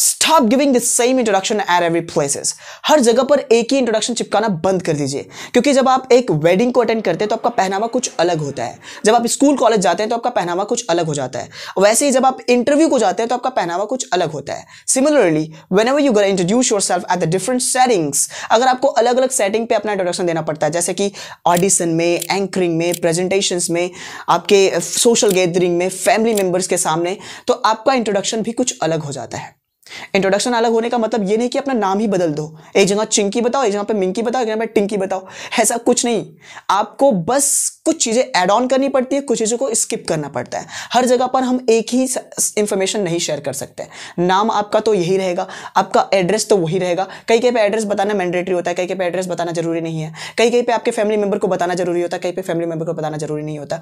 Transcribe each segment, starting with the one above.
Stop giving the same introduction at every places हर जगह पर एक ही इंट्रोडक्शन चिपकाना बंद कर दीजिए क्योंकि जब आप एक वेडिंग को अटेंड करते हैं तो आपका पहनावा कुछ अलग होता है जब आप स्कूल कॉलेज जाते हैं तो आपका पहनावा कुछ अलग हो जाता है वैसे ही जब आप इंटरव्यू को जाते हैं तो आपका पहनावा कुछ अलग होता है सिमिलरली वेन एवर यू गर introduce yourself at the different settings अगर आपको अलग अलग सेटिंग पर अपना इंट्रोडक्शन देना पड़ता है जैसे कि ऑडिशन में एंकरिंग में प्रेजेंटेशन में आपके सोशल गैदरिंग में फैमिली मेम्बर्स के सामने तो आपका इंट्रोडक्शन भी कुछ अलग हो जाता है इंट्रोडक्शन अलग होने का मतलब ये नहीं कि अपना नाम ही बदल दो एक जगह चिंकी बताओ एक जगह पे मिंकी बताओ एक जगह पे टिंकी बताओ ऐसा कुछ नहीं आपको बस कुछ चीज़ें एड ऑन करनी पड़ती है कुछ चीज़ों को स्किप करना पड़ता है हर जगह पर हम एक ही इंफॉर्मेशन नहीं शेयर कर सकते नाम आपका तो यही रहेगा आपका एड्रेस तो वही रहेगा कहीं कहीं पर एड्रेस बताना मैंडेटरी होता है कहीं कहीं पर एड्रेस बताना जरूरी नहीं है कहीं कहीं पर आपके फैमिली मेबर को बताना जरूरी होता है कहीं पर फैमिली मेम्बर को बताना जरूरी नहीं होता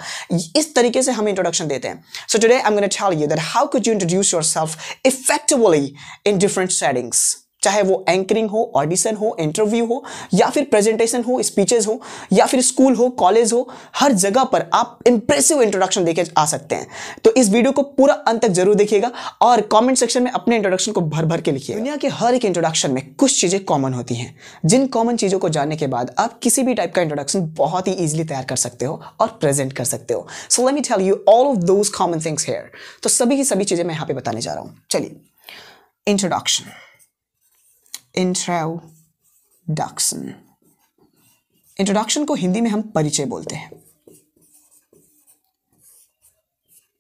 इस तरीके से हम इंट्रोडक्शन देते हैं so today I am gonna tell you that how could you introduce yourself effectively in different settings चाहे वो एंकरिंग हो ऑडिशन हो इंटरव्यू हो या फिर प्रेजेंटेशन हो स्पीचेस हो या फिर स्कूल हो कॉलेज हो हर जगह पर आप इंप्रेसिव इंट्रोडक्शन देखे आ सकते हैं तो इस वीडियो को पूरा अंत तक जरूर देखिएगा और कमेंट सेक्शन में अपने इंट्रोडक्शन को भर भर के लिखिए दुनिया के हर एक इंट्रोडक्शन में कुछ चीज़ें कॉमन होती हैं जिन कॉमन चीज़ों को जानने के बाद आप किसी भी टाइप का इंट्रोडक्शन बहुत ही ईजिली तैयार कर सकते हो और प्रेजेंट कर सकते हो so let me tell you all of those common things here तो सभी की सभी चीज़ें मैं यहाँ पे बताने जा रहा हूँ चलिए Introduction. इंट्रोडक्शन इंट्रोडक्शन को हिंदी में हम परिचय बोलते हैं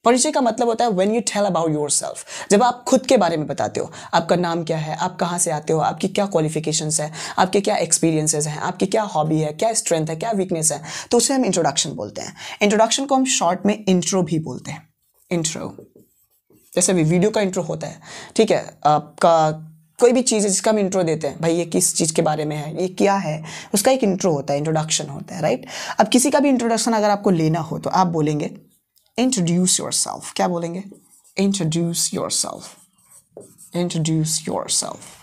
परिचय का मतलब होता है when you tell about yourself जब आप खुद के बारे में बताते हो आपका नाम क्या है आप कहाँ से आते हो आपकी क्या क्वालिफिकेशन है आपके क्या एक्सपीरियंसेस हैं आपकी क्या हॉबी है क्या स्ट्रेंथ है क्या वीकनेस है तो उसे हम इंट्रोडक्शन बोलते हैं इंट्रोडक्शन को हम शॉर्ट में इंट्रो भी बोलते हैं इंट्रो जैसे अभी वीडियो का इंट्रो होता है ठीक है आपका कोई भी चीज़ है जिसका हम इंट्रो देते हैं भाई ये किस चीज़ के बारे में है ये क्या है उसका एक इंट्रो होता है इंट्रोडक्शन होता है राइट अब किसी का भी इंट्रोडक्शन अगर आपको लेना हो तो आप बोलेंगे इंट्रोड्यूस योर क्या बोलेंगे introduce yourself introduce yourself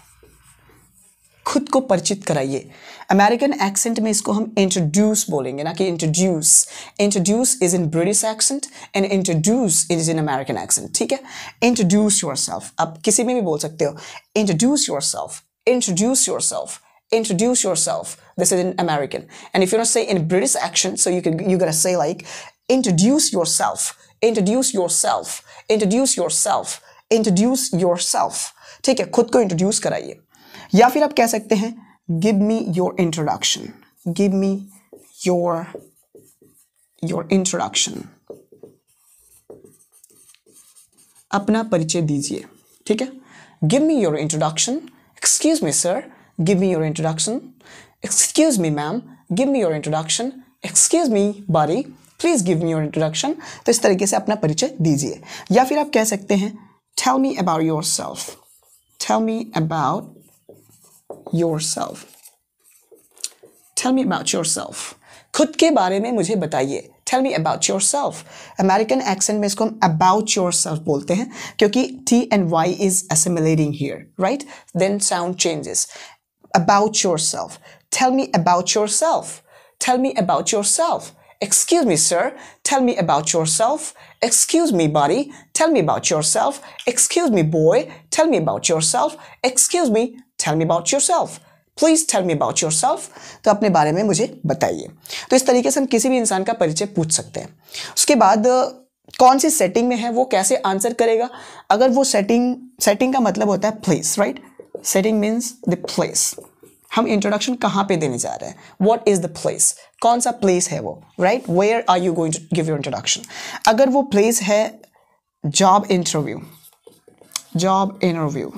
खुद को परिचित कराइए अमेरिकन एक्सेंट में इसको हम इंट्रोड्यूस बोलेंगे ना कि introduce introduce is in British accent and introduce is in American accent ठीक है इंट्रोड्यूस योर सेल्फ आप किसी में भी बोल सकते हो introduce yourself introduce yourself introduce yourself this is in American and if you not say in British accent so you can you can say like introduce yourself introduce yourself introduce yourself introduce yourself ठीक है खुद को introduce कराइए या फिर आप कह सकते हैं give me your introduction give me your your introduction अपना परिचय दीजिए ठीक है give me your introduction excuse me sir give me your introduction excuse me ma'am give me your introduction excuse me बारी please give me your introduction तो इस तरीके से अपना परिचय दीजिए या फिर आप कह सकते हैं tell me about yourself tell me about yourself. Tell me about yourself. खुद के बारे में मुझे बताइए Tell me about yourself. American accent में इसको about yourself बोलते हैं क्योंकि T and Y is assimilating here, right? Then sound changes. About yourself. Tell me about yourself. Tell me about yourself. Excuse me, sir. Tell me about yourself. Excuse me, buddy. Tell me about yourself. Excuse me, boy. Tell me about yourself. Excuse me, tell me about yourself please tell me about yourself तो अपने बारे में मुझे बताइए तो इस तरीके से हम किसी भी इंसान का परिचय पूछ सकते हैं उसके बाद कौन सी सेटिंग में है वो कैसे आंसर करेगा अगर वो सेटिंग सेटिंग का मतलब होता है place right setting means the place हम इंट्रोडक्शन कहाँ पे देने जा रहे हैं वॉट इज़ द प्लेस कौन सा प्लेस है वो right where are you going to give your introduction अगर वो प्लेस है जॉब इंटरव्यू जॉब इंटरव्यू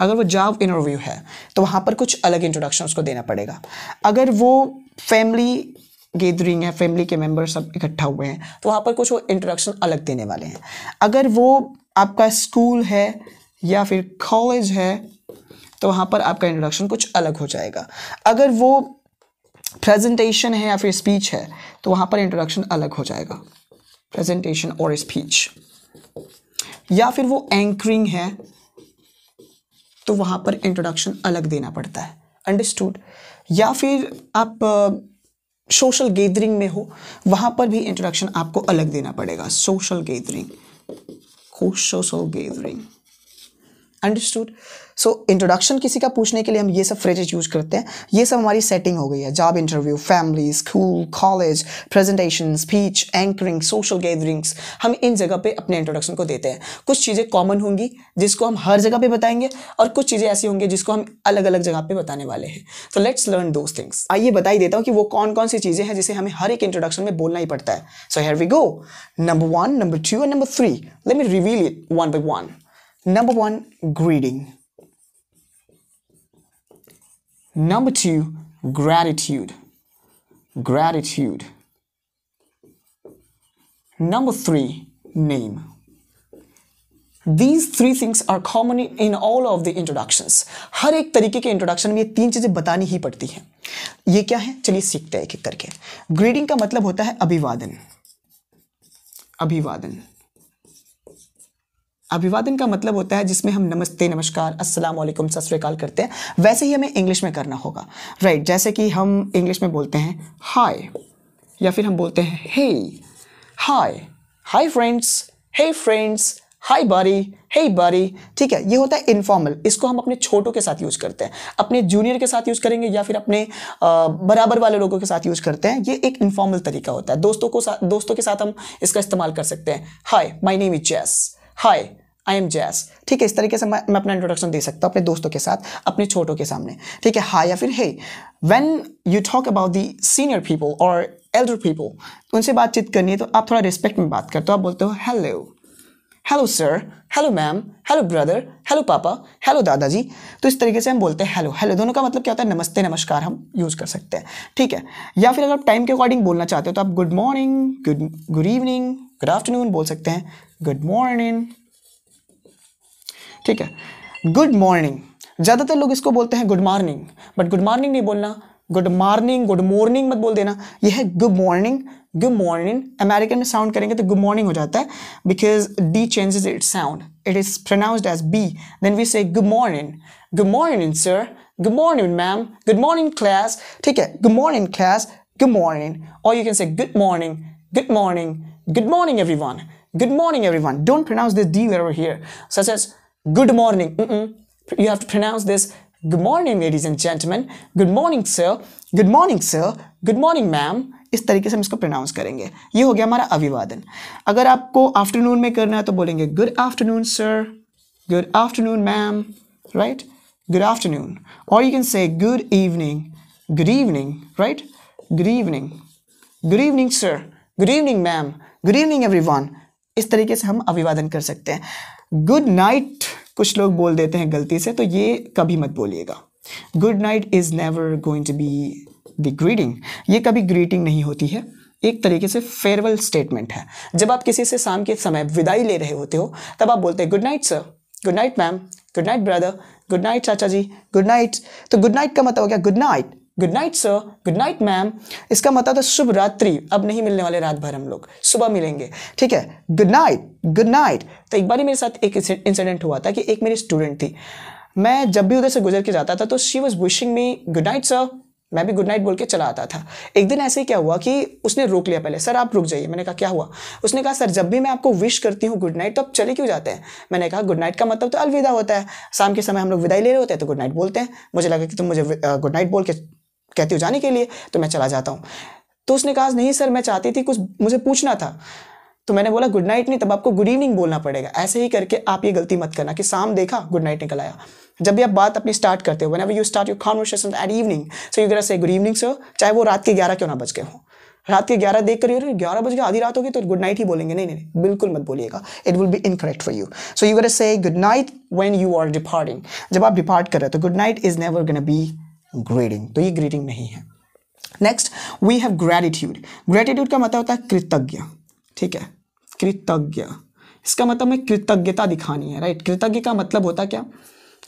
अगर वो जॉब इंटरव्यू है तो वहाँ पर कुछ अलग इंट्रोडक्शन उसको देना पड़ेगा अगर वो फैमिली गेदरिंग है फैमिली के मेम्बर सब इकट्ठा हुए हैं तो वहाँ पर कुछ वो इंट्रोडक्शन अलग देने वाले हैं अगर वो आपका स्कूल है या फिर कॉलेज है तो वहाँ पर आपका इंट्रोडक्शन कुछ अलग हो जाएगा अगर वो प्रेजेंटेशन है या फिर स्पीच है तो वहाँ पर इंट्रोडक्शन अलग हो जाएगा प्रेजेंटेशन और स्पीच या फिर वो एंकरिंग है तो वहाँ पर इंट्रोडक्शन अलग देना पड़ता है अंडरस्टूड या फिर आप सोशल गैदरिंग में हो वहाँ पर भी इंट्रोडक्शन आपको अलग देना पड़ेगा social gathering social gathering understood so introduction किसी का पूछने के लिए हम ये सब फ्रेजेज यूज करते हैं ये सब हमारी सेटिंग हो गई है job interview family school college presentation speech anchoring social gatherings हम इन जगह पे अपने इंट्रोडक्शन को देते हैं कुछ चीज़ें कॉमन होंगी जिसको हम हर जगह पे बताएंगे और कुछ चीज़ें ऐसी होंगी जिसको हम अलग अलग जगह पे बताने वाले हैं तो लेट्स लर्न दोज थिंग्स आइए बताई देता हूँ कि वो कौन कौन सी चीज़ें हैं जिसे हमें हर एक इंट्रोडक्शन में बोलना ही पड़ता है so here we go number one number two और number three let me reveal it one by one Number one, greeting. Number two, gratitude. Gratitude. Number three, name. These three things are common in all of the introductions. हर एक तरीके के introduction में ये तीन चीज़ें बतानी ही पड़ती हैं ये क्या है चलिए सीखते हैं एक एक करके ग्रीडिंग का मतलब होता है अभिवादन अभिवादन अभिवादन का मतलब होता है जिसमें हम नमस्ते नमस्कार अस्सलाम वालेकुम सत श्रीकाल करते हैं वैसे ही हमें इंग्लिश में करना होगा राइट right, जैसे कि हम इंग्लिश में बोलते हैं हाय या फिर हम बोलते हैं हे हाय हाय फ्रेंड्स हे फ्रेंड्स हाय बारी हे बारी ठीक है ये होता है इनफॉर्मल इसको हम अपने छोटों के साथ यूज़ करते हैं अपने जूनियर के साथ यूज़ करेंगे या फिर अपने बराबर वाले लोगों के साथ यूज़ करते हैं ये एक इनफॉर्मल तरीका होता है दोस्तों को दोस्तों के साथ हम इसका इस्तेमाल कर सकते हैं हाय माई नेम इज जैस हाय आई एम जैस ठीक है इस तरीके से मैं मैं अपना इंट्रोडक्शन दे सकता हूँ अपने दोस्तों के साथ अपने छोटों के सामने ठीक है हाँ या फिर hey when you talk about the senior people और एल्डर पीपल उनसे बातचीत करनी है तो आप थोड़ा रिस्पेक्ट में बात करते हो आप बोलते हो hello hello sir hello ma'am hello brother hello papa hello दादाजी तो इस तरीके से हम बोलते हैं हेलो हेलो दोनों का मतलब क्या होता है नमस्ते नमस्कार हम यूज़ कर सकते हैं ठीक है या फिर अगर आप टाइम के अकॉर्डिंग बोलना चाहते हो तो आप good morning good good evening good afternoon बोल सकते हैं गुड मॉर्निंग ठीक है गुड मॉर्निंग ज़्यादातर लोग इसको बोलते हैं good morning but good morning नहीं बोलना गुड मॉर्निंग गुड मॉर्निंग मत बोल देना यह है good morning good morning American में साउंड करेंगे तो गुड मॉर्निंग हो जाता है because D changes it sound it is pronounced as B then we say good morning good morning sir good morning ma'am good morning class ठीक है good morning class good morning और you can say good morning good morning good morning everyone good morning everyone don't pronounce this D where here such as Good morning. Mm -mm. You have to pronounce this. Good morning, ladies and gentlemen. Good morning, sir. Good morning, sir. Good morning, ma'am. इस तरीके से हम इसको pronounce करेंगे ये हो गया हमारा अभिवादन अगर आपको आफ्टरनून में करना है तो बोलेंगे good afternoon sir good afternoon ma'am right good afternoon और you can say good evening good evening right good evening good evening sir good evening ma'am good evening everyone इस तरीके से हम अभिवादन कर सकते हैं गुड नाइट कुछ लोग बोल देते हैं गलती से तो ये कभी मत बोलिएगा good night is never going to be the greeting ये कभी ग्रीटिंग नहीं होती है एक तरीके से फेयरवेल स्टेटमेंट है जब आप किसी से शाम के समय विदाई ले रहे होते हो तब आप बोलते हैं good night sir good night ma'am good night brother good night चाचा जी गुड नाइट तो गुड नाइट का मतलब हो गया good night good night sir good night ma'am इसका मतलब था शुभ रात्रि अब नहीं मिलने वाले रात भर हम लोग सुबह मिलेंगे ठीक है गुड नाइट गुड नाइट तो एक बार ही मेरे साथ एक इंसिडेंट हुआ था कि एक मेरी स्टूडेंट थी मैं जब भी उधर से गुजर के जाता था तो she was wishing me good night sir मैं भी गुड नाइट बोल के चला आता था एक दिन ऐसे ही क्या हुआ कि उसने रोक लिया पहले सर आप रुक जाइए मैंने कहा क्या हुआ उसने कहा सर जब भी मैं आपको विश करती हूँ गुड नाइट तो आप चले क्यों जाते हैं मैंने कहा गुड नाइट का मतलब तो अलविदा होता है शाम के समय हम लोग विदाई ले रहे होते हैं तो गुड नाइट बोलते हैं मुझे लगा कि तुम मुझे गुड नाइट बोल के कहती हो जाने के लिए तो मैं चला जाता हूँ तो उसने कहा नहीं सर मैं चाहती थी कुछ मुझे पूछना था तो मैंने बोला गुड नाइट नहीं तब आपको गुड इवनिंग बोलना पड़ेगा ऐसे ही करके आप ये गलती मत करना कि शाम देखा गुड नाइट निकल आया जब भी आप बात अपनी स्टार्ट करते हो when you start you conversation at evening so you say good evening sir चाहे वो रात के ग्यारह क्यों ना बज गए हो रात के ग्यारह देख कर अरे ग्यारह बज गए आधी रात होगी तो गुड नाइट ही बोलेंगे नहीं नहीं बिल्कुल मत बोलिएगा it will be incorrect for you so you गैर say good night when you are departing जब आप डिपार्ट कर रहे हो तो good night is never gonna be greeting तो ये ग्रेडिंग नहीं है next we have gratitude gratitude का मतलब होता है कृतज्ञ ठीक है कृतज्ञ इसका मतलब हमें कृतज्ञता दिखानी है राइट कृतज्ञ का मतलब होता क्या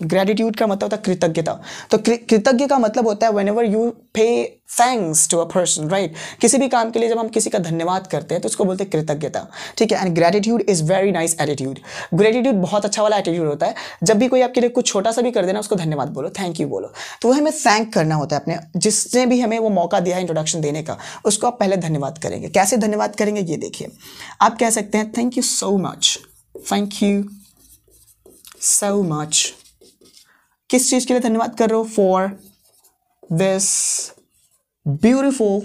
ग्रेटिट्यूड का मतलब होता है कृतज्ञता तो कृतज्ञ का मतलब होता है when ever you pay thanks to a person right किसी भी काम के लिए जब हम किसी का धन्यवाद करते हैं तो उसको बोलते हैं कृतज्ञता ठीक है and gratitude is very nice attitude gratitude बहुत अच्छा वाला एटीट्यूड होता है जब भी कोई आपके लिए कुछ छोटा सा भी कर देना उसको धन्यवाद बोलो थैंक यू बोलो तो वो हमें थैंक करना होता है अपने जिसने भी हमें वो मौका दिया है इंट्रोडक्शन देने का उसको आप पहले धन्यवाद करेंगे कैसे धन्यवाद करेंगे ये देखिए आप कह सकते हैं thank you so much thank you so much किस चीज के लिए धन्यवाद कर रहे हो फॉर दिस ब्यूटिफुल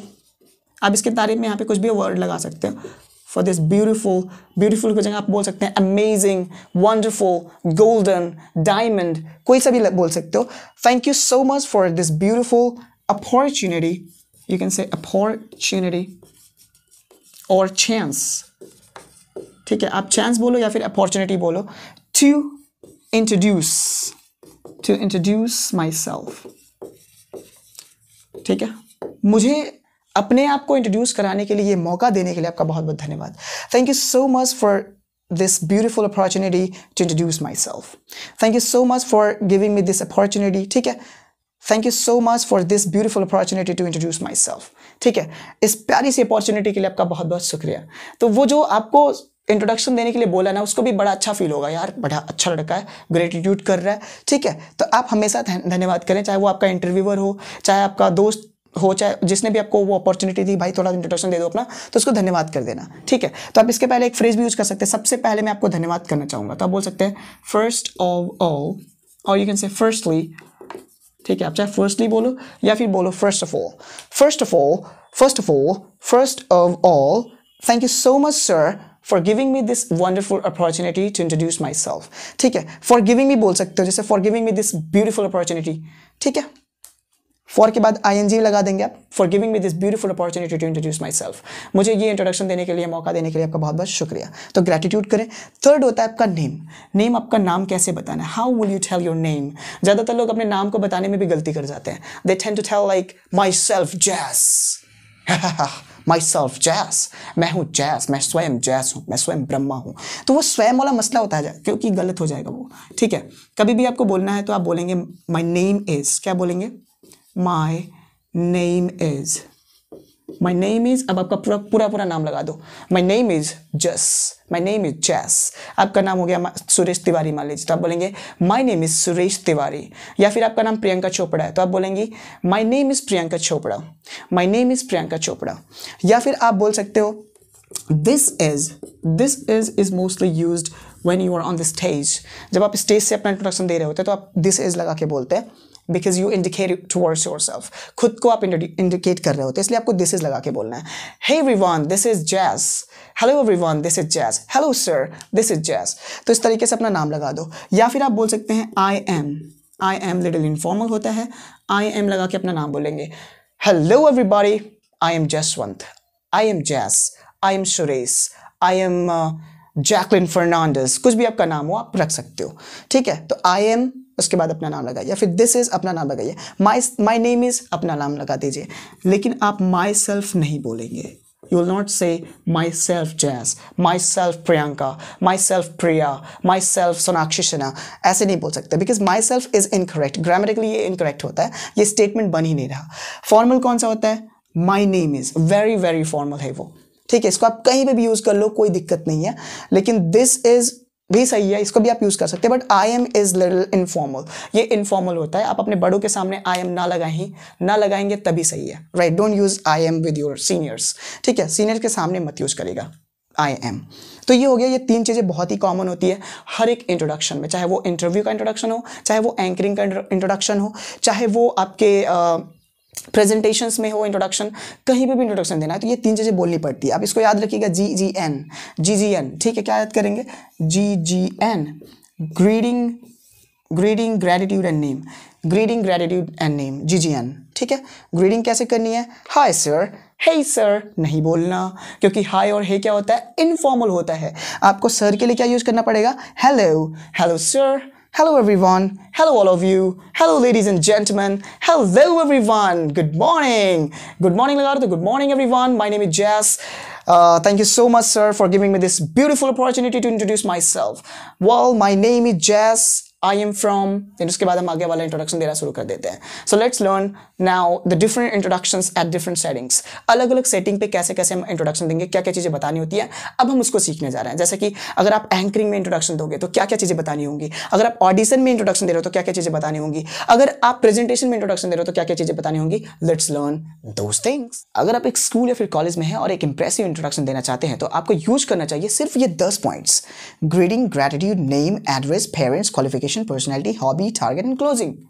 आप इसके तारीफ में यहाँ पे कुछ भी वर्ड लगा सकते हो फॉर दिस ब्यूटिफुल ब्यूटिफुल की जगह आप बोल सकते हैं अमेजिंग वंडरफुल गोल्डन डायमंड कोई सा भी बोल सकते हो thank you so much for this beautiful opportunity you can say opportunity और चांस ठीक है आप चांस बोलो या फिर अपॉर्चुनिटी बोलो to introduce to introduce myself ठीक है मुझे अपने आप को इंट्रोड्यूस कराने के लिए ये मौका देने के लिए आपका बहुत बहुत धन्यवाद thank you so much for this beautiful opportunity to introduce myself thank you so much for giving me this opportunity ठीक है thank you so much for this beautiful opportunity to introduce myself ठीक है इस प्यारी सी opportunity के लिए आपका बहुत बहुत शुक्रिया तो वो जो आपको इंट्रोडक्शन देने के लिए बोला ना उसको भी बड़ा अच्छा फील होगा यार बड़ा अच्छा लड़का है ग्रेटिट्यूड कर रहा है ठीक है तो आप हमेशा धन्यवाद करें चाहे वो आपका इंटरव्यूअर हो चाहे आपका दोस्त हो चाहे जिसने भी आपको वो अपॉर्चुनिटी दी भाई थोड़ा इंट्रोडक्शन दे दो अपना तो उसको धन्यवाद कर देना ठीक है तो आप इसके पहले एक फ्रेज भी यूज कर सकते हैं सबसे पहले मैं आपको धन्यवाद करना चाहूँगा तो आप बोल सकते हैं फर्स्ट ऑफ ऑल और यू कैन से फर्स्टली ठीक है आप चाहे फर्स्टली बोलो या फिर बोलो first of all first of all first of all first of all thank you so much sir for giving me this wonderful opportunity to introduce myself ठीक है फॉर गिविंग मी बोल सकते हो जैसे for giving me this beautiful opportunity ठीक है for के बाद आई एन जी लगा देंगे आप for giving me this beautiful opportunity to introduce myself मुझे ये इंट्रोडक्शन देने के लिए मौका देने के लिए आपका बहुत बहुत शुक्रिया तो ग्रेटिट्यूड करें थर्ड होता है आपका नेम नेम आपका नाम कैसे बताना है how will you tell your name ज़्यादातर लोग अपने नाम को बताने में भी गलती कर जाते हैं they tend to tell like myself Jess myself जैस मैं हूँ जैस मैं स्वयं जैस हूँ मैं स्वयं ब्रह्मा हूँ तो वो स्वयं वाला मसला होता है क्योंकि गलत हो जाएगा वो ठीक है कभी भी आपको बोलना है तो आप बोलेंगे माई नेम इज़ क्या बोलेंगे my name is my name is अब आपका पूरा पूरा पूरा नाम लगा दो माई नेम इज जस माई नेम इज जैस आपका नाम हो गया सुरेश तिवारी मान लीजिए तो आप बोलेंगे my name is Suresh Tiwari या फिर आपका नाम प्रियंका चोपड़ा है तो आप बोलेंगी my name is Priyanka Chopra my name is Priyanka Chopra या फिर आप बोल सकते हो this is this is is mostly use when you are on the stage जब आप स्टेज से अपना इंट्रोडक्शन दे रहे होते हैं तो आप दिस इज लगा के बोलते हैं because you indicate towards yourself खुद को आप इंडिकेट कर रहे होते इसलिए आपको दिस इज लगा के बोलना है hey everyone this is Jess hello everyone this is Jess hello sir this is Jess तो इस तरीके से अपना नाम लगा दो या फिर आप बोल सकते हैं I am I am little informal होता है आई एम लगा के अपना नाम बोलेंगे hello everybody I am Jaswant I am Jess I am Suresh I am Jacqueline Fernandez कुछ भी आपका नाम हो आप रख सकते हो ठीक है तो आई एम उसके बाद अपना नाम लगाइए फिर दिस इज़ अपना नाम लगाइए माई माई नेम इज़ अपना नाम लगा दीजिए लेकिन आप माई सेल्फ नहीं बोलेंगे you will not say myself Jazz, myself Priyanka, myself Priya, myself Sonakshi Sinha. ऐसे नहीं बोल सकते because myself is incorrect grammatically ये इनकरेक्ट होता है ये स्टेटमेंट बन ही नहीं रहा फॉर्मल कौन सा होता है my name is very very formal है वो ठीक है इसको आप कहीं पर भी यूज़ कर लो कोई दिक्कत नहीं है लेकिन दिस इज़ भी सही है इसको भी आप यूज़ कर सकते हैं but I am is little informal ये इनफॉर्मल होता है आप अपने बड़ों के सामने आई एम ना लगाएं ना लगाएंगे तभी सही है right don't use I am with your seniors ठीक है सीनियर के सामने मत यूज़ करेगा आई एम तो ये हो गया ये तीन चीज़ें बहुत ही कॉमन होती है हर एक इंट्रोडक्शन में चाहे वो इंटरव्यू का इंट्रोडक्शन हो चाहे वो एंकरिंग का इंट्रोडक्शन हो चाहे वो आपके uh, प्रेजेंटेशन में हो इंट्रोडक्शन कहीं पे भी इंट्रोडक्शन देना है तो ये तीन चीज़ें बोलनी पड़ती है आप इसको याद रखिएगा जी G N G G N ठीक है क्या याद करेंगे G G N greeting greeting gratitude and name greeting gratitude and name G G N ठीक है ग्रीडिंग कैसे करनी है हाय सर हे सर नहीं बोलना क्योंकि हाय और हे क्या होता है इनफॉर्मल होता है आपको सर के लिए क्या यूज़ करना पड़ेगा hello hello sir Hello everyone. Hello all of you. Hello ladies and gentlemen. Hello everyone. Good morning. Good morning Legato. Good morning everyone. My name is Jess. Uh, thank you so much sir for giving me this beautiful opportunity to introduce myself. Well, my name is Jess I am from फिर उसके बाद हम आगे वाला introduction देना शुरू कर देते हैं so let's learn now the different introduction at different settings अलग अलग सेटिंग पे कैसे कैसे हम इंट्रोडक्शन देंगे क्या क्या चीज़ें बतानी होती है अब हम उसको सीखने जा रहे हैं जैसे कि अगर आप एंकरिंग में इंट्रोडक्शन दोगे तो क्या क्या चीज़ें बतानी होंगी अगर आप ऑडिशन में इंट्रोडक्शन दे रहे हो तो क्या क्या चीज़ें बतानी होंगी अगर आप प्रेजेंटेशन में इंट्रोडक्शन दे रहे हो तो क्या क्या चीज़ें बतानी होंगी लेट्स लर्न दोज थिंग्स अगर आप एक स्कूल या फिर कॉलेज में है और एक इंप्रेसिव इंट्रोडक्शन देना चाहते हैं तो आपको यूज करना चाहिए सिर्फ ये दस points greeting gratitude name address parents qualification personality, hobby, target, and closing.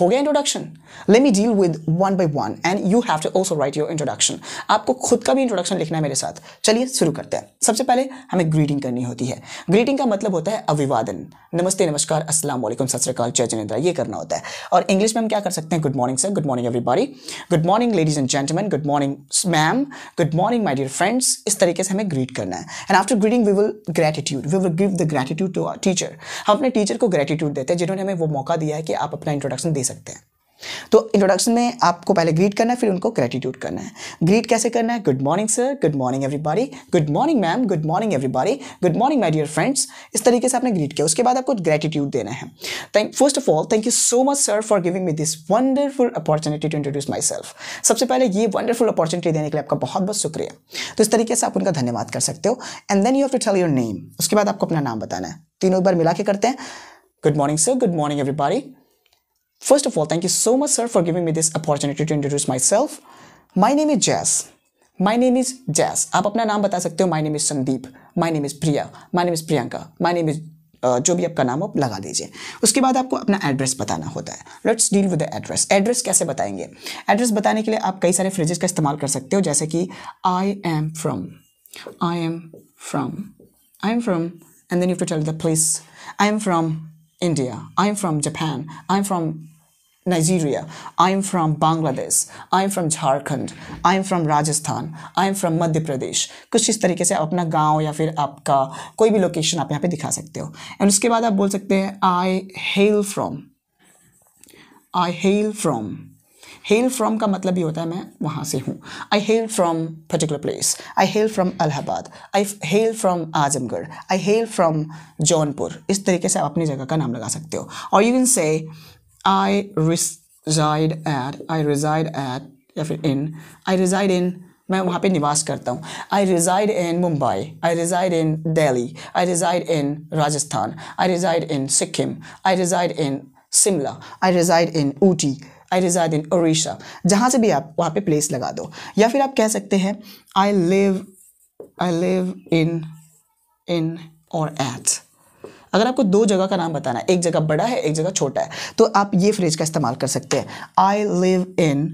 हो गया introduction let me deal with one by one and you have to also write your introduction आपको खुद का भी इंट्रोडक्शन लिखना है मेरे साथ चलिए शुरू करते हैं सबसे पहले हमें ग्रीटिंग करनी होती है ग्रीटिंग का मतलब होता है अभिवादन नमस्ते नमस्कार अस्सलाम वालेकुम सत श्रीकाल जय जनेन्द्रा ये करना होता है और इंग्लिश में हम क्या कर सकते हैं good morning sir good morning everybody good morning ladies and gentleman good morning ma'am good morning my dear friends इस तरीके से हमें ग्रीट करना है and after greeting we will gratitude we will give the gratitude to our teacher हम अपने teacher को gratitude देते हैं जिन्होंने हमें वो मौका दिया है कि आप अपना इंट्रोडक्शन दे सकते हैं तो इंट्रोडक्शन में आपको पहले ग्रीट करना है फिर उनको ग्रेटिट्यूड करना है ग्रीट कैसे करना है good morning sir good morning everybody good morning ma'am good morning everybody good morning my dear friends इस तरीके से आपने ग्रीट किया उसके बाद आपको ग्रेटिट्यूड देना है thank first of all thank you so much sir for giving me this wonderful opportunity to introduce myself सबसे पहले ये वंडरफुल अपॉर्चुनिटी देने के लिए आपका बहुत बहुत शुक्रिया तो इस तरीके से आप उनका धन्यवाद कर सकते हो and then you have to tell your name उसके बाद आपको अपना नाम बताना है तीनों एक बार मिला के करते हैं good morning sir good morning everybody First of all, thank you so much, sir, for giving me this opportunity to introduce myself. My name is Jess. My name is Jess आप अपना नाम बता सकते हो my name is Sandeep my name is Priya my name is Priyanka my name is जो भी आपका नाम हो लगा दीजिए उसके बाद आपको अपना एड्रेस बताना होता है let's deal with the address address कैसे बताएंगे एड्रेस बताने के लिए आप कई सारे फ्रेजेस का इस्तेमाल कर सकते हो जैसे कि I am from I am from I am from and then you to tell the place I am from India. I'm from Japan. I'm from Nigeria. I'm from Bangladesh. I'm from Jharkhand. I'm from Rajasthan. I'm from Madhya Pradesh. कुछ इस तरीके से अपना गांव या फिर आपका कोई भी लोकेशन आप यहाँ पे दिखा सकते हो एंड उसके बाद आप बोल सकते हैं I hail from I hail from hail from का मतलब ये होता है मैं वहाँ से हूँ I hail from particular place I hail from Allahabad I hail from Azamgarh I hail from Jaunpur इस तरीके से आप अपनी जगह का नाम लगा सकते हो और you can say I reside at I reside at या फिर इन आई रिजाइड इन मैं वहाँ पे निवास करता हूँ I reside in Mumbai I reside in Delhi I reside in Rajasthan I reside in Sikkim I reside in Shimla I reside in Ooty I reside in Orissa जहाँ से भी आप वहाँ पे प्लेस लगा दो या फिर आप कह सकते हैं आई लिव आई लिव इन इन और एट अगर आपको दो जगह का नाम बताना है एक जगह बड़ा है एक जगह छोटा है तो आप ये फ्रेज का इस्तेमाल कर सकते हैं आई लिव इन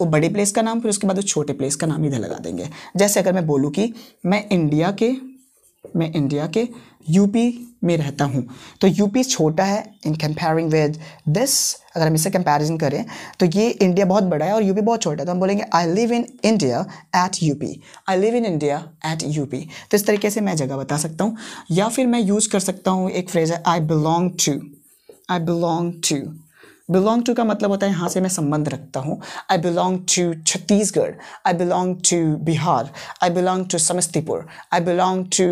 वो बड़े प्लेस का नाम फिर उसके बाद वो छोटे प्लेस का नाम इधर लगा देंगे जैसे अगर मैं बोलूँ कि मैं इंडिया के मैं इंडिया के यूपी में रहता हूँ तो यूपी छोटा है इन कंपेयरिंग विद दिस अगर हम इससे कंपैरिजन करें तो ये इंडिया बहुत बड़ा है और यूपी बहुत छोटा है तो हम बोलेंगे I live in India at UP I live in India at UP तो इस तरीके से मैं जगह बता सकता हूँ या फिर मैं यूज़ कर सकता हूँ एक फ्रेज है I belong to I belong to belong to का मतलब होता है यहाँ से मैं संबंध रखता हूँ I belong to Chhattisgarh I belong to Bihar I belong to Samastipur I belong to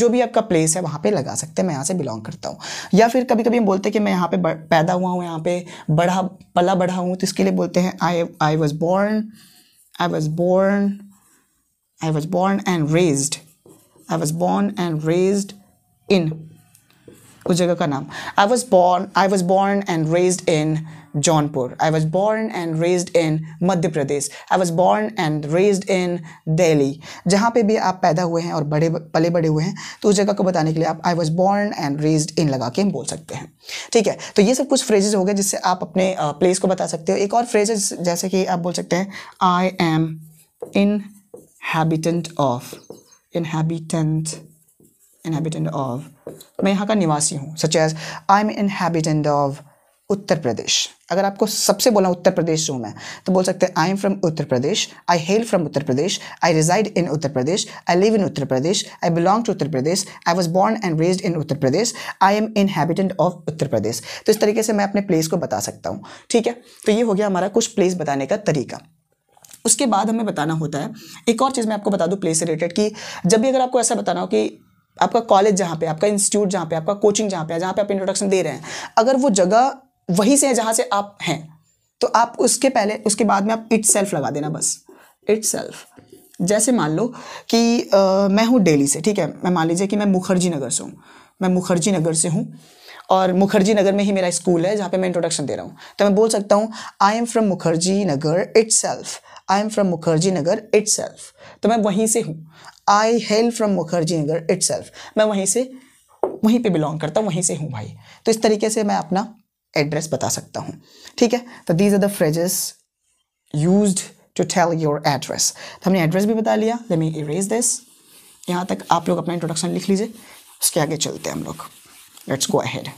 जो भी आपका प्लेस है वहाँ पे लगा सकते हैं मैं यहाँ से बिलोंग करता हूँ या फिर कभी कभी हम बोलते हैं कि मैं यहाँ पे पैदा हुआ हूँ यहाँ पे बढ़ा पला बढ़ा हूँ तो इसके लिए बोलते हैं I I was born I was born I was born and raised I was born and raised in उस जगह का नाम I was born I was born and raised in Jaunpur I was born and raise in Madhya Pradesh I was born and raised in Delhi जहाँ पे भी आप पैदा हुए हैं और बड़े पले बड़े हुए हैं तो उस जगह को बताने के लिए आप I was born and raised in लगा के बोल सकते हैं ठीक है तो ये सब कुछ फ्रेजेज हो गए जिससे आप अपने प्लेस को बता सकते हो एक और फ्रेजेस जैसे कि आप बोल सकते हैं I am inhabitant of inhabitant inhabitant of मैं यहाँ का निवासी हूँ such as I am inhabitant of Uttar Pradesh अगर आपको सबसे बोला उत्तर प्रदेश जो मैं तो बोल सकते हैं I am from Uttar Pradesh I hail from Uttar Pradesh I reside in Uttar Pradesh I live in Uttar Pradesh I belong to Uttar Pradesh I was born and raise in Uttar Pradesh I am inhabitant of Uttar Pradesh तो इस तरीके से मैं अपने प्लेस को बता सकता हूँ ठीक है तो ये हो गया हमारा कुछ प्लेस बताने का तरीका उसके बाद हमें बताना होता है एक और चीज़ मैं आपको बता दूँ प्लेस से रिलेटेड कि जब भी अगर आपको ऐसा बताना हो कि आपका कॉलेज जहाँ पे आपका इंस्टीट्यूट जहाँ पे आपका कोचिंग जहाँ पे जहाँ पे आप इंट्रोडक्शन दे रहे हैं अगर वो जगह वहीं से है जहाँ से आप हैं तो आप उसके पहले उसके बाद में आप इट सेल्फ लगा देना बस इट सेल्फ जैसे मान लो कि आ, मैं हूँ डेली से ठीक है मैं मान लीजिए कि मैं मुखर्जी नगर से हूँ मैं मुखर्जी नगर से हूँ और मुखर्जी नगर में ही मेरा स्कूल है जहाँ पे मैं इंट्रोडक्शन दे रहा हूँ तो मैं बोल सकता हूँ I am from Mukherjee Nagar itself I am from Mukherjee Nagar itself तो मैं वहीं से हूँ I hail from Mukherjee Nagar itself मैं वहीं से वहीं पे बिलोंग करता हूँ वहीं से हूँ भाई तो इस तरीके से मैं अपना एड्रेस बता सकता हूँ ठीक है तो these are the phrases use to tell your address हमने एड्रेस भी बता लिया लेट मी इरेज दिस यहाँ तक आप लोग अपना इंट्रोडक्शन लिख लीजिए उसके आगे चलते हैं हम लोग let's go ahead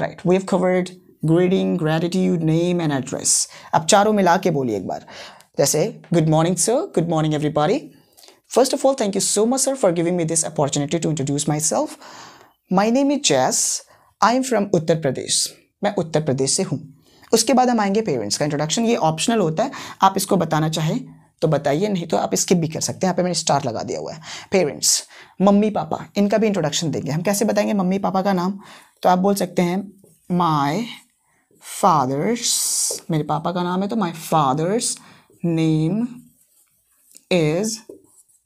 right we have covered greeting gratitude name and address अब चारों मिला के बोलिए एक बार जैसे good morning sir good morning everybody of all thank you so much sir for giving me this opportunity to introduce myself my name is जैस I am from Uttar प्रदेश मैं उत्तर प्रदेश से हूँ उसके बाद हम आएंगे पेरेंट्स का इंट्रोडक्शन ये ऑप्शनल होता है आप इसको बताना चाहें तो बताइए नहीं तो आप स्किप भी कर सकते हैं यहाँ पे मैंने स्टार लगा दिया हुआ है पेरेंट्स मम्मी पापा इनका भी इंट्रोडक्शन देंगे हम कैसे बताएंगे मम्मी पापा का नाम तो आप बोल सकते हैं माई फादर्स मेरे पापा का नाम है तो my father's name is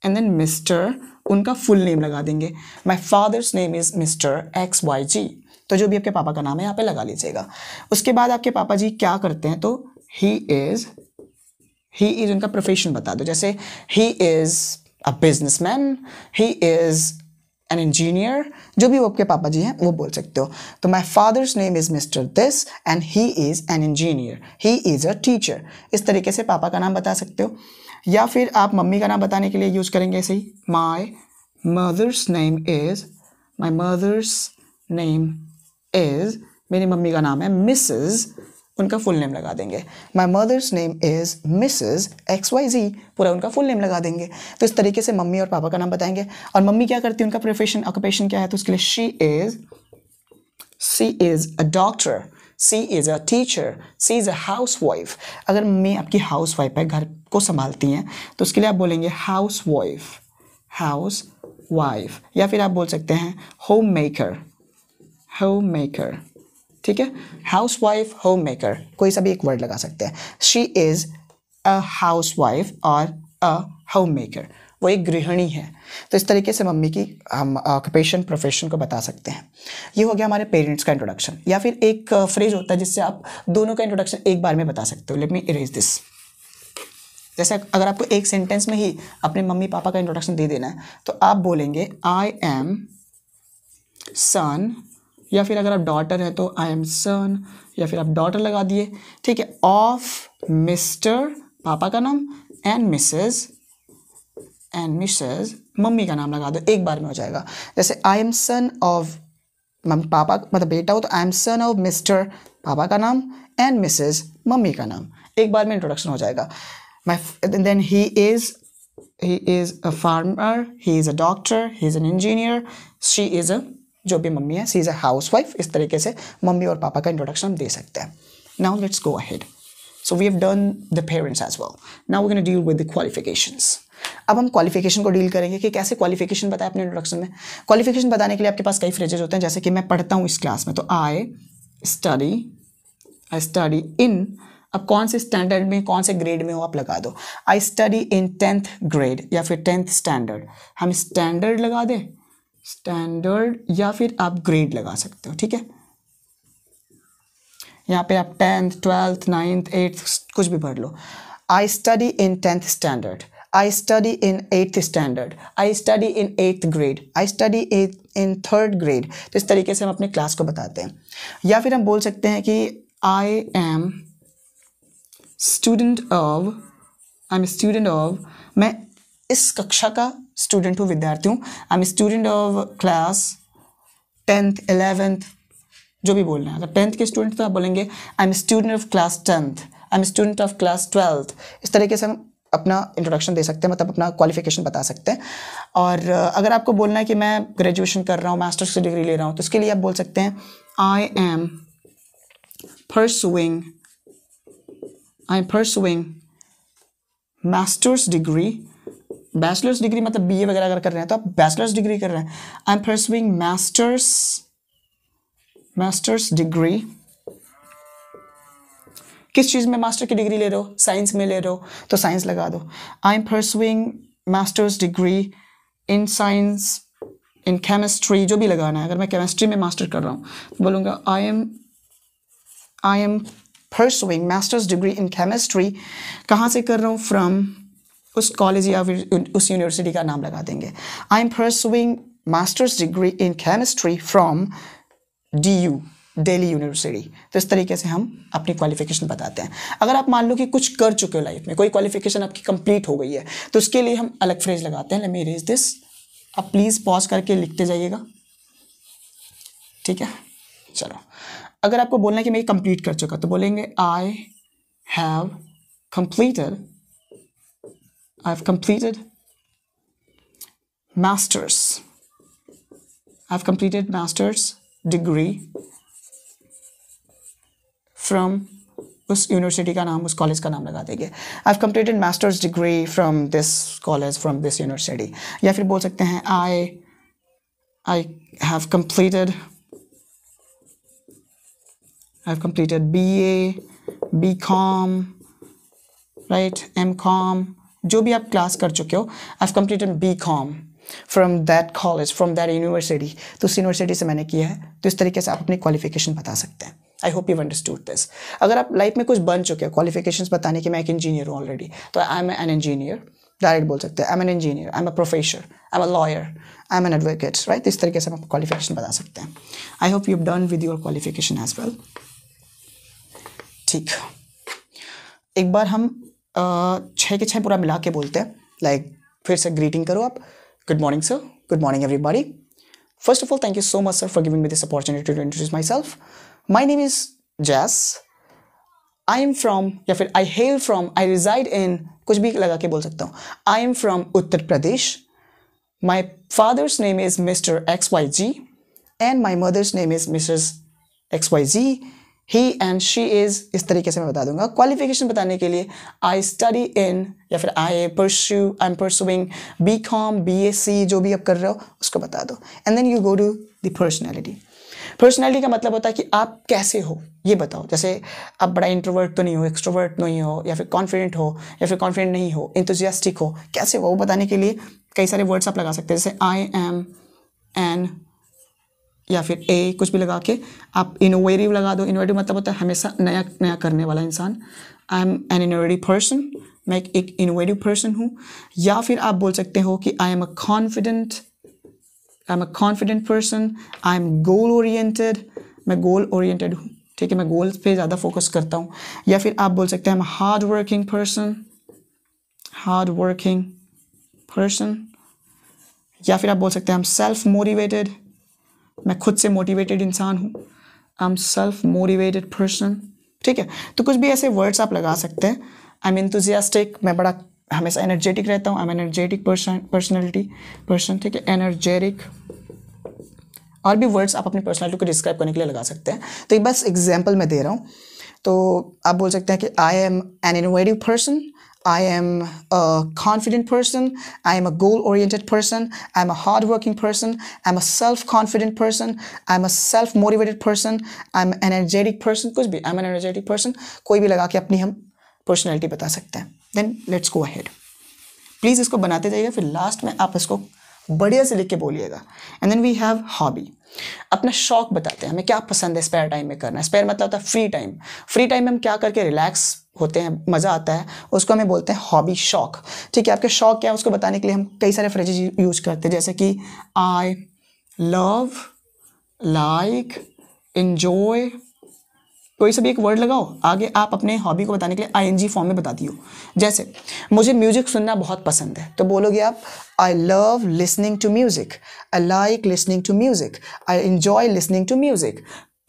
and then mister उनका फुल नेम लगा देंगे my father's name is mister X Y Z तो जो भी आपके पापा का नाम है यहाँ पे लगा लीजिएगा उसके बाद आपके पापा जी क्या करते हैं तो ही इज़ ही इज़ उनका प्रोफेशन बता दो जैसे he is a businessman he is an engineer जो भी वो आपके पापा जी हैं वो बोल सकते हो तो my father's name is mister this and he is an engineer he is a teacher इस तरीके से पापा का नाम बता सकते हो या फिर आप मम्मी का नाम बताने के लिए यूज़ करेंगे ऐसे ही my mother's name is my mother's name is मेरी मम्मी का नाम है मिसेस उनका फुल नेम लगा देंगे my mother's name is Mrs X Y Z पूरा उनका फुल नेम लगा देंगे तो इस तरीके से मम्मी और पापा का नाम बताएंगे और मम्मी क्या करती है उनका प्रोफेशन ऑक्यूपेशन क्या है तो उसके लिए she is she is a doctor she is a teacher she is a housewife अगर मम्मी आपकी हाउस वाइफ है घर को संभालती हैं तो उसके लिए आप बोलेंगे हाउस वाइफ हाउस वाइफ या फिर आप बोल सकते हैं होम मेकर होम मेकर ठीक है हाउस वाइफ होम मेकर कोई सा भी एक वर्ड लगा सकते हैं she is a housewife और अ होम मेकर वो एक गृहिणी है तो इस तरीके से मम्मी की हम ऑक्यूपेशन प्रोफेशन को बता सकते हैं ये हो गया हमारे पेरेंट्स का इंट्रोडक्शन या फिर एक फ्रेज uh, होता है जिससे आप दोनों का इंट्रोडक्शन एक बार में बता सकते हो लेट मी इरेज दिस जैसे अगर आपको एक सेंटेंस में ही अपने मम्मी पापा का इंट्रोडक्शन दे देना है तो आप बोलेंगे आई एम सन या फिर अगर आप डॉटर हैं तो आई एम सन या फिर आप डॉटर लगा दिए ठीक है ऑफ मिस्टर पापा का नाम एंड मिसेज एंड मिसेज मम्मी का नाम लगा दो एक बार में हो जाएगा जैसे आई एम सन ऑफ पापा मतलब बेटा हो तो I am son of mister पापा का नाम एंड मिसेज मम्मी का नाम एक बार में इंट्रोडक्शन हो जाएगा my then he is he is a farmer he is a doctor he is an engineer she is a जो भी मम्मी है she is a housewife इस तरीके से मम्मी और पापा का इंट्रोडक्शन हम दे सकते हैं now let's go ahead so we have done the parents as well now we can deal with the qualifications अब हम क्वालिफिकेशन को डील करेंगे कि कैसे क्वालिफिकेशन बताए अपने इंट्रोडक्शन में क्वालिफिकेशन बताने के लिए आपके पास कई फ्रेजेज होते हैं जैसे कि मैं पढ़ता हूँ इस क्लास में तो आई स्टडी आई स्टडी इन अब कौन से स्टैंडर्ड में कौन से ग्रेड में हो आप लगा दो I study in tenth grade या फिर टेंथ स्टैंडर्ड हम स्टैंडर्ड लगा दें स्टैंडर्ड या फिर आप ग्रेड लगा सकते हो ठीक है यहाँ पे आप टेंथ ट्वेल्थ नाइन्थ एट्थ कुछ भी भर लो I study in tenth standard I study in eighth standard I study in eighth grade I study in third grade तो इस तरीके से हम अपने क्लास को बताते हैं या फिर हम बोल सकते हैं कि I am student of I am student of मैं इस कक्षा का स्टूडेंट हूँ विद्यार्थी हूँ I am student of class tenth eleventh जो भी बोलना है टेंथ के स्टूडेंट तो आप बोलेंगे I am student of class tenth I am student of class twelfth इस तरीके से हम अपना इंट्रोडक्शन दे सकते हैं मतलब अपना क्वालिफिकेशन बता सकते हैं और अगर आपको बोलना है कि मैं ग्रेजुएशन कर रहा हूँ मास्टर्स की डिग्री ले रहा हूँ तो इसके लिए आप बोल सकते हैं I am pursuing I am pursuing master's degree bachelor's degree मतलब बीए वगैरह अगर कर रहे हैं तो आप बैचलर्स डिग्री कर रहे हैं I am pursuing master's master's degree किस चीज़ में मास्टर की डिग्री ले रहे हो साइंस में ले रहे हो तो साइंस लगा दो I am pursuing master's degree in science in chemistry जो भी लगाना है अगर मैं केमिस्ट्री में मास्टर कर रहा हूँ तो बोलूँगा I am I am first master's degree in chemistry कहाँ से कर रहा हूँ फ्रॉम उस कॉलेज या फिर उस यूनिवर्सिटी का नाम लगा देंगे I am pursuing master's degree in chemistry from D U Delhi university तो इस तरीके से हम अपनी क्वालिफिकेशन बताते हैं अगर आप मान लो कि कुछ कर चुके हो लाइफ में कोई क्वालिफिकेशन आपकी कंप्लीट हो गई है तो उसके लिए हम अलग फ्रेज लगाते हैं मे रेज दिस आप प्लीज़ पॉज करके लिखते जाइएगा ठीक है चलो अगर आपको बोलना है कि मैं कंप्लीट कर चुका तो बोलेंगे I have completed I've completed master's. I've completed master's degree from उस यूनिवर्सिटी का नाम उस कॉलेज का नाम लगा देंगे I have completed master's degree from this college from this university या फिर बोल सकते हैं I I have completed I have completed B A B Com right M Com जो भी आप क्लास कर चुके हो I complete completed B Com from that college from that university तो उस यूनिवर्सिटी से मैंने किया है तो इस तरीके से आप अपनी क्वालिफिकेशन बता सकते हैं I hope you understood this अगर आप लाइफ में कुछ बन चुके हो क्वालिफिकेशन बताने की मैं एक इंजीनियर हूँ ऑलरेडी तो I am an engineer direct बोल सकते हैं I am an engineer I am a professor I am a lawyer I am an advocate right इस तरीके से हम क्वालिफिकेशन बता सकते हैं I hope you done with your qualification as well ठीक एक बार हम छः के छः पूरा मिला के बोलते हैं लाइक फिर से ग्रीटिंग करो आप good morning sir good morning everybody first of all thank you so much sir for giving me this opportunity to introduce myself my name is जैस आई एम फ्रॉम या फिर I hail from I reside in कुछ भी लगा के बोल सकता हूँ I am from Uttar Pradesh my father's name is mister X Y Z and my mother's name is Mrs X Y ji he and she is इस तरीके से मैं बता दूंगा क्वालिफिकेशन बताने के लिए आई स्टडी इन या फिर I pursue I am pursuing B Com B S C जो भी आप कर रहे हो उसको बता दो and then you go to personality personality का मतलब होता है कि आप कैसे हो ये बताओ जैसे आप बड़ा इंट्रोवर्ट तो नहीं हो एक्सट्रोवर्ट नहीं हो या फिर कॉन्फिडेंट हो या फिर कॉन्फिडेंट नहीं हो इंतजियास्टिक हो कैसे हो वो बताने के लिए कई सारे वर्ड्स आप लगा सकते हैं जैसे आई एम एन या फिर ए कुछ भी लगा के आप इनोवेटिव लगा दो इनोवेटिव मतलब होता है हमेशा नया नया करने वाला इंसान I am an innovative person मैं एक इनोवेटिव पर्सन हूँ या फिर आप बोल सकते हो कि I am a confident I am a confident person I am goal oriented मैं गोल ओरिएंटेड हूँ ठीक है मैं गोल्स पे ज़्यादा फोकस करता हूँ या फिर आप बोल सकते हैं I am hardworking person hardworking person या फिर आप बोल सकते हैं आई एम सेल्फ मोटिवेटेड मैं खुद से मोटिवेटेड इंसान हूँ I am self motivated person ठीक है तो कुछ भी ऐसे वर्ड्स आप लगा सकते हैं आई एम इंथुजियास्टिक मैं बड़ा हमेशा एनर्जेटिक रहता हूँ I am energetic person personality person ठीक है एनर्जेटिक और भी वर्ड्स आप अपनी पर्सनैलिटी को डिस्क्राइब करने के लिए लगा सकते हैं तो ये बस एग्जाम्पल मैं दे रहा हूँ तो आप बोल सकते हैं कि I am an innovative person I am a confident person. I am a goal-oriented person. I'm a hardworking person. I'm a self-confident person. I'm a self-motivated person. I'm an energetic person. कुछ भी I'm an energetic person. कोई भी लगा के अपनी हम personality बता सकते हैं then let's go ahead please इसको बनाते जाइएगा फिर लास्ट में आप इसको बढ़िया से लिख के बोलिएगा and then we have hobby अपना शौक बताते हैं हमें क्या पसंद है स्पेयर टाइम में करना स्पेयर मतलब होता है फ्री टाइम फ्री टाइम में हम क्या करके रिलैक्स होते हैं मज़ा आता है उसको हमें बोलते हैं हॉबी शौक ठीक है आपके शौक क्या है उसको बताने के लिए हम कई सारे फ्रेजेज यूज करते हैं जैसे कि आई लव लाइक इन्जॉय कोई तो सभी एक वर्ड लगाओ आगे आप अपने हॉबी को बताने के लिए आईएनजी फॉर्म में बता दियो जैसे मुझे म्यूजिक सुनना बहुत पसंद है तो बोलोगे आप I love listening to music I like listening to music I enjoy listening to music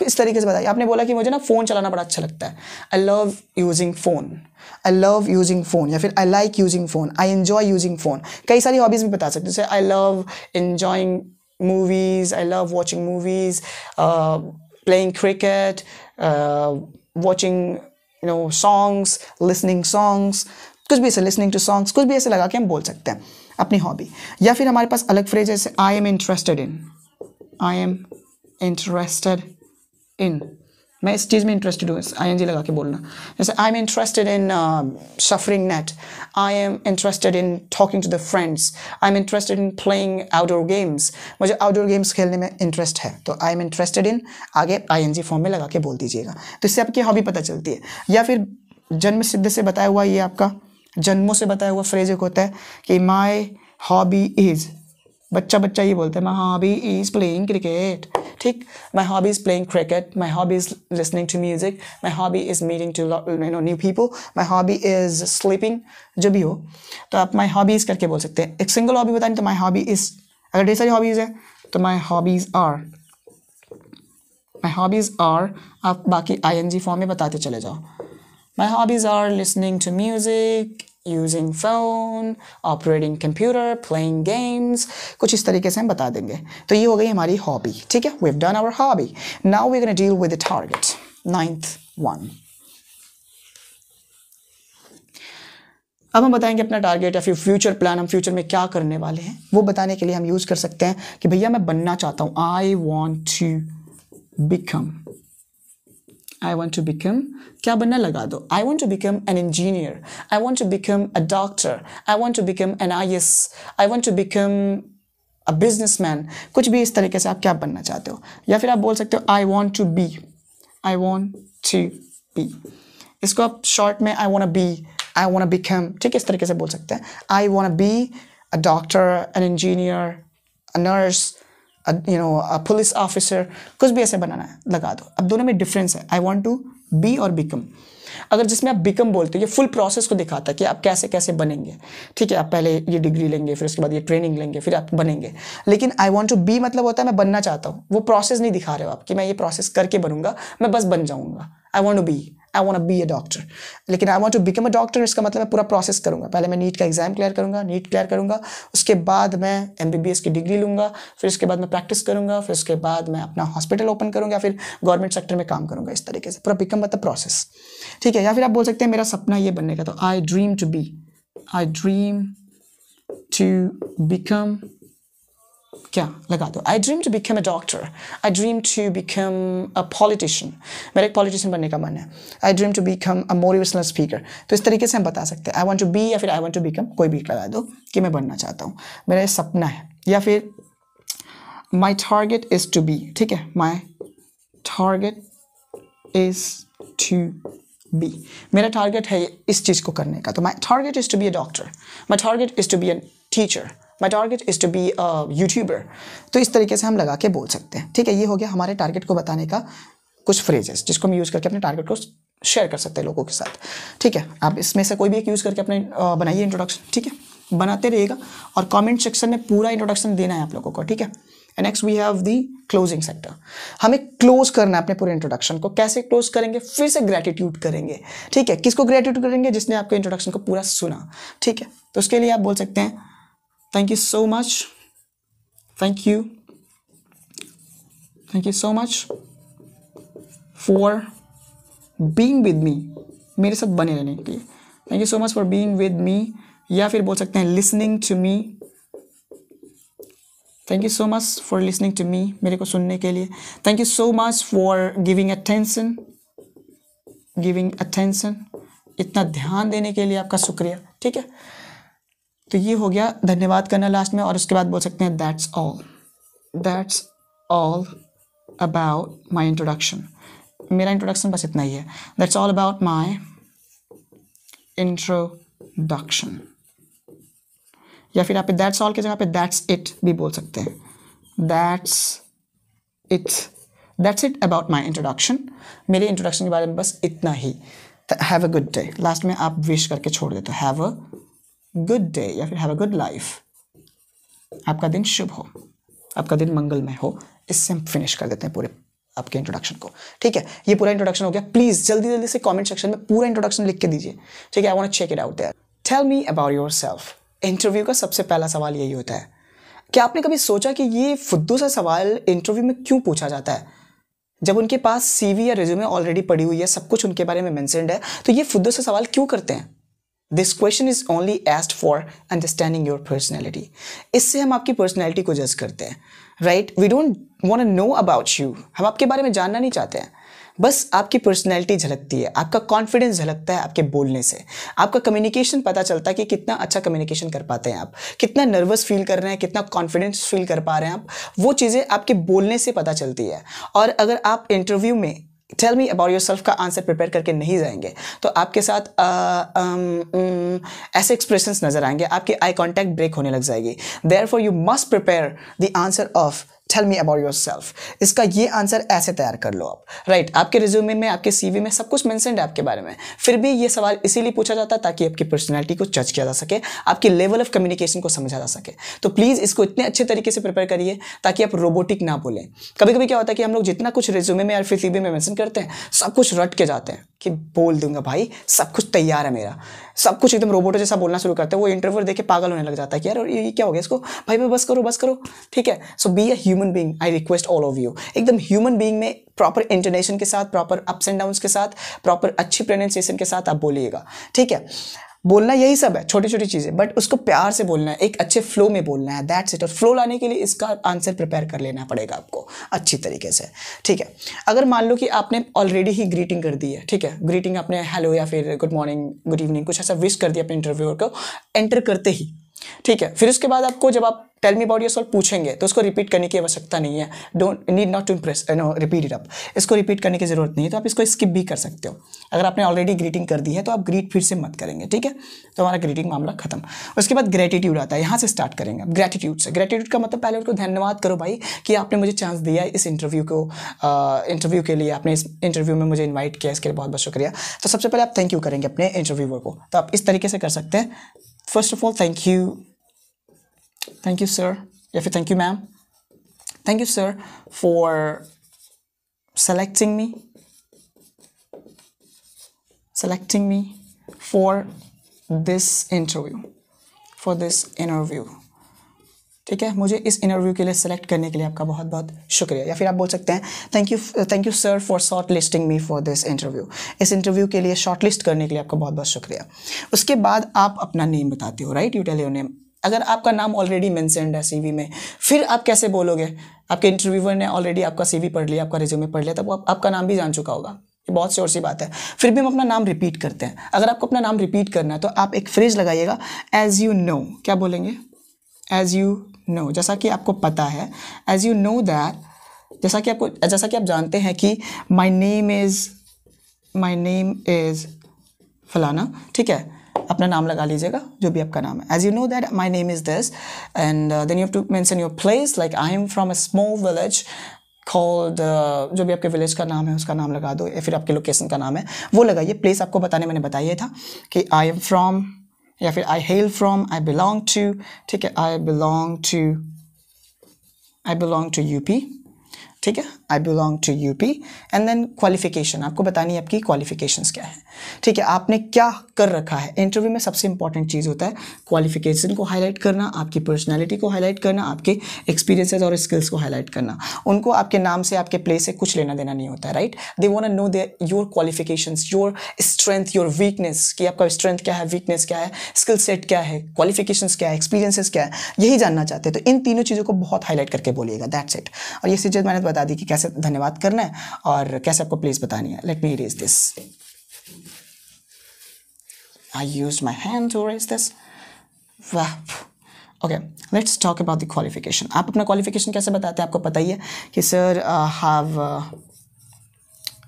इस तरीके से बताइए आपने बोला कि मुझे ना फ़ोन चलाना बड़ा अच्छा लगता है I love using phone I love using phone या फिर I like using phone I enjoy using phone कई सारी हॉबीज़ भी बता सकते हैं जैसे I love enjoying movies I love watching movies playing cricket, uh, watching you know songs listening songs कुछ भी ऐसे लिसनिंग टू सॉन्ग्स कुछ भी ऐसे लगा के हम बोल सकते हैं अपनी हॉबी या फिर हमारे पास अलग फ्रेज जैसे I am interested in I am interested in मैं इस चीज़ में इंटरेस्टेड हूँ आई एन जी लगा के बोलना जैसे I am interested in surfing net I am interested in talking to the friends I am interested in playing outdoor games मुझे outdoor games खेलने में इंटरेस्ट है तो आई एम इंटरेस्टेड इन आगे आई एन जी फॉर्म में लगा के बोल दीजिएगा तो इससे आपकी हॉबी पता चलती है या फिर जन्म सिद्ध से बताया हुआ ये आपका जन्मों से बताया हुआ फ्रेज एक होता है कि माई हॉबी इज़ बच्चा बच्चा ये बोलता है my hobby is playing cricket ठीक my hobby is playing cricket my hobby is listening to music my hobby is meeting to you know new people my hobby is sleeping जो भी हो तो आप माई हॉबीज़ करके बोल सकते हैं एक सिंगल हॉबी बताएं तो माई हॉबी इज़ अगर ढेर सारी हॉबीज़ है तो my hobbies are my hobbies are आप बाकी आई एन जी फॉर्म में बताते चले जाओ my hobbies are listening to music using phone operating computer playing games कुछ इस तरीके से हम बता देंगे तो ये हो गई हमारी हॉबी ठीक है we have done our hobby now we can deal with the target ninth one अब हम बताएंगे अपना टारगेट या फिर फ्यूचर प्लान हम फ्यूचर में क्या करने वाले हैं वो बताने के लिए हम यूज़ कर सकते हैं कि भैया मैं बनना चाहता हूँ I want to become I want to become क्या बनना लगा दो I want to become an engineer I want to become a doctor I want to become an I S I want to become a businessman कुछ भी इस तरीके से आप क्या बनना चाहते हो या फिर आप बोल सकते हो I want to be I want to be इसको आप शॉर्ट में I want be I want become ठीक है इस तरीके से बोल सकते हैं I want be a doctor an engineer a nurse you know police officer कुछ भी ऐसे बनाना है लगा दो अब दोनों में डिफरेंस है आई वॉन्ट टू बी और बिकम अगर जिसमें आप बिकम बोलते हो ये फुल प्रोसेस को दिखाता है कि आप कैसे कैसे बनेंगे ठीक है आप पहले ये डिग्री लेंगे फिर उसके बाद ये ट्रेनिंग लेंगे फिर आप बनेंगे लेकिन आई वॉन्ट टू बी मतलब होता है मैं बनना चाहता हूँ वो प्रोसेस नहीं दिखा रहे हो आप कि मैं ये प्रोसेस करके बनूंगा मैं बस बन जाऊँगा I want to be I want be a doctor लेकिन I want to become a doctor इसका मतलब मैं पूरा प्रोसेस करूँगा पहले मैं नीट का एग्जाम क्लियर करूँगा नीट क्लियर करूँगा उसके बाद मैं एम बी बी एस की डिग्री लूँगा फिर उसके बाद मैं प्रैक्टिस करूँगा फिर उसके बाद मैं अपना हॉस्पिटल ओपन करूँगा फिर गवर्नमेंट सेक्टर में काम करूँगा इस तरीके से पूरा बिकम मतलब प्रोसेस ठीक है या फिर आप बोल सकते हैं मेरा सपना ये बनने का तो I dream to be I dream to become क्या लगा दो I dream to become a doctor I dream to become a politician मेरा एक पॉलिटिशियन बनने का मन है I dream to become a motivational speaker तो इस तरीके से हम बता सकते हैं आई वॉन्ट टू बी या फिर आई वॉन्ट टू बिकम कोई भी लगा दो कि मैं बनना चाहता हूँ मेरा सपना है या फिर my target is to be ठीक है my target is to be मेरा टारगेट है इस चीज़ को करने का तो my target is to be a doctor my target is to be a teacher my target is to be youtuber तो इस तरीके से हम लगा के बोल सकते हैं ठीक है ये हो गया हमारे टारगेट को बताने का कुछ फ्रेजेस जिसको हम यूज़ करके अपने टारगेट को शेयर कर सकते हैं लोगों के साथ ठीक है आप इसमें से कोई भी एक यूज़ करके अपने बनाइए इंट्रोडक्शन ठीक है बनाते रहिएगा और कमेंट सेक्शन में पूरा इंट्रोडक्शन देना है आप लोगों को ठीक है and next we have the closing sector हमें क्लोज करना है अपने पूरे इंट्रोडक्शन को कैसे क्लोज करेंगे फिर से ग्रेटिट्यूड करेंगे ठीक है किसको ग्रेटिट्यूड करेंगे जिसने आपके इंट्रोडक्शन को पूरा सुना ठीक है तो उसके लिए आप बोल सकते हैं thank you so much thank you thank you so much for being with me मेरे साथ बने रहने के लिए thank you so much for being with me या फिर बोल सकते हैं listening to me thank you so much for listening to me मेरे को सुनने के लिए thank you so much for giving attention giving attention इतना ध्यान देने के लिए आपका शुक्रिया ठीक है तो ये हो गया धन्यवाद करना लास्ट में और उसके बाद बोल सकते हैं that's all that's all about my introduction मेरा इंट्रोडक्शन बस इतना ही है that's all about my introduction या फिर आप दैट्स ऑल की जगह पे दैट्स इट भी बोल सकते हैं that's it that's it about my introduction मेरे इंट्रोडक्शन के बारे में बस इतना ही हैव अ गुड डे लास्ट में आप विश करके छोड़ देते हैव अ गुड डे या फिर हैव अ गुड लाइफ आपका दिन शुभ हो आपका दिन मंगलमय हो इससे हम फिनिश कर देते हैं पूरे आपके इंट्रोडक्शन को ठीक है ये पूरा इंट्रोडक्शन हो गया प्लीज जल्दी जल्दी से कमेंट सेक्शन में पूरा इंट्रोडक्शन लिख के दीजिए ठीक है I want check it out there tell me about yourself interview का सबसे पहला सवाल यही होता है क्या आपने कभी सोचा कि ये फुद्दू सा सवाल इंटरव्यू में क्यों पूछा जाता है जब उनके पास सीवी या रिज्यूमे ऑलरेडी पड़ी हुई है सब कुछ उनके बारे में मैंसेंड है तो ये फुद्दू से सवाल क्यों करते हैं this question is only asked for understanding your personality इससे हम आपकी पर्सनैलिटी को जज करते हैं right we don't want know about you हम आपके बारे में जानना नहीं चाहते हैं बस आपकी पर्सनैलिटी झलकती है आपका कॉन्फिडेंस झलकता है आपके बोलने से आपका कम्युनिकेशन पता चलता है कि कितना अच्छा कम्युनिकेशन कर पाते हैं आप कितना नर्वस फील कर रहे हैं कितना कॉन्फिडेंस फील कर पा रहे हैं आप वो चीज़ें आपके बोलने से पता चलती है और अगर आप इंटरव्यू में tell me about yourself का आंसर प्रिपेयर करके नहीं जाएंगे तो आपके साथ आ, आ, आ, ऐसे एक्सप्रेशंस नजर आएंगे आपकी आई कॉन्टैक्ट ब्रेक होने लग जाएगी therefore you must prepare the answer of tell me about yourself इसका ये आंसर ऐसे तैयार कर लो आप राइट right, आपके रिज्यूमे में आपके सीवी में सब कुछ मैंसेंड है आपके बारे में फिर भी ये सवाल इसीलिए पूछा जाता है ताकि आपकी पर्सनैलिटी को जज किया जा सके आपकी लेवल ऑफ कम्युनिकेशन को समझा जा सके तो प्लीज़ इसको इतने अच्छे तरीके से प्रिपेयर करिए ताकि आप रोबोटिक ना बोलें कभी कभी क्या होता है कि हम लोग जितना कुछ रिज्यूमे में या फिर सीवी में मैंसन करते हैं सब कुछ रट के जाते हैं कि बोल दूंगा भाई सब कुछ तैयार है मेरा सब कुछ एकदम रोबोटो जैसा बोलना शुरू करता है वो इंटरव्यू देखे पागल होने लग जाता है कि यार ये क्या हो गया इसको भाई भाई बस करो बस करो ठीक है so be a human being I request all of you एकदम ह्यूमन बीइंग में प्रॉपर इंटरनेशन के साथ प्रॉपर अप्स एंड डाउन के साथ प्रॉपर अच्छी प्रोनाउंसिएशन के साथ आप बोलिएगा ठीक है बोलना यही सब है छोटी छोटी चीज़ें बट उसको प्यार से बोलना है एक अच्छे फ्लो में बोलना है दैट्स इट और फ्लो लाने के लिए इसका आंसर प्रिपेयर कर लेना पड़ेगा आपको अच्छी तरीके से ठीक है अगर मान लो कि आपने ऑलरेडी ही ग्रीटिंग कर दी है ठीक है ग्रीटिंग आपने हेलो या फिर गुड मॉर्निंग गुड इवनिंग कुछ ऐसा विश कर दिया अपने इंटरव्यूअर को एंटर करते ही ठीक है फिर उसके बाद आपको जब आप tell me about yourself पूछेंगे तो उसको रिपीट करने की आवश्यकता नहीं है don't need not to impress no repeat it up इसको रिपीट करने की ज़रूरत नहीं है तो आप इसको स्किप भी कर सकते हो अगर आपने ऑलरेडी ग्रीटिंग कर दी है तो आप ग्रीट फिर से मत करेंगे ठीक है तो हमारा ग्रीटिंग मामला खत्म उसके बाद ग्रेटिट्यूड आता है यहाँ से स्टार्ट करेंगे ग्रेटिट्यूड से ग्रेटिट्यूड का मतलब पहले उसको धन्यवाद करो भाई कि आपने मुझे चांस दिया इस इंटरव्यू को इंटरव्यू uh, के लिए आपने इस इंटरव्यू में मुझे इन्वाइट किया इसके लिए बहुत बहुत शुक्रिया तो सबसे पहले आप थैंक यू करेंगे अपने इंटरव्यूअर को तो आप इस तरीके से कर सकते हैं First of all, thank you. Thank you, sir. Yafi, thank you, ma'am. Thank you, sir, for selecting me. Selecting me for this interview. For this interview. ठीक है मुझे इस इंटरव्यू के लिए सेलेक्ट करने के लिए आपका बहुत बहुत शुक्रिया या फिर आप बोल सकते हैं thank you thank you sir for shortlisting me for this interview इस इंटरव्यू के लिए शॉर्ट लिस्ट करने के लिए आपका बहुत बहुत शुक्रिया उसके बाद आप अपना नेम बताते हो right you tell your name अगर आपका नाम ऑलरेडी मैंसेंड है सी में फिर आप कैसे बोलोगे आपके इंटरव्यूअर ने ऑलरेडी आपका सी पढ़ लिया आपका रिज्यूमे पढ़ लिया तब आप, आपका नाम भी जान चुका होगा ये बहुत शोर सी बात है फिर भी हम अपना नाम रिपीट करते हैं अगर आपको अपना नाम रिपीट करना है तो आप एक फ्रेज लगाइएगा एज यू नो क्या बोलेंगे एज यू नो जैसा कि आपको पता है एज यू नो दैट जैसा कि आपको जैसा कि आप जानते हैं कि my name is my name is फलाना ठीक है अपना नाम लगा लीजिएगा जो भी आपका नाम है as you know that my name is this and then you have to mention your place like I am from a small village called जो भी आपके विलेज का नाम है उसका नाम लगा दो या फिर आपके लोकेशन का नाम है वो लगाइए प्लेस आपको बताने मैंने बताया था कि I am from Yeah, I hail from, I belong to, take it, I belong to, I belong to UP. Take it, I belong to U P and then qualification आपको बतानी है आपकी क्वालिफिकेशन क्या है ठीक है आपने क्या कर रखा है इंटरव्यू में सबसे इंपॉर्टेंट चीज़ होता है क्वालिफिकेशन को हाईलाइट करना आपकी पर्सनैलिटी को हाईलाइट करना आपके एक्सपीरियंसेज और स्किल्स को हाईलाइट करना उनको आपके नाम से आपके प्ले से कुछ लेना देना नहीं होता right they want know they your qualification your strength your weakness कि आपका स्ट्रेंथ क्या है वीकनेस क्या है स्किल सेट क्या है क्वालिफिकेशन क्या है एक्सपीरियंसेस क्या है यही जानना चाहते हैं तो इन तीनों चीज़ों को बहुत हाईलाइट करके बोलिएगा दैट्स इट और ये चीज़ मैंने बता दी कि कैसे धन्यवाद करना है और कैसे आपको प्लीज़ बतानी है let me raise this I use my hand to raise this okay let's talk about the qualification आप अपना क्वालिफिकेशन कैसे बताते हैं आपको पता ही है कि sir have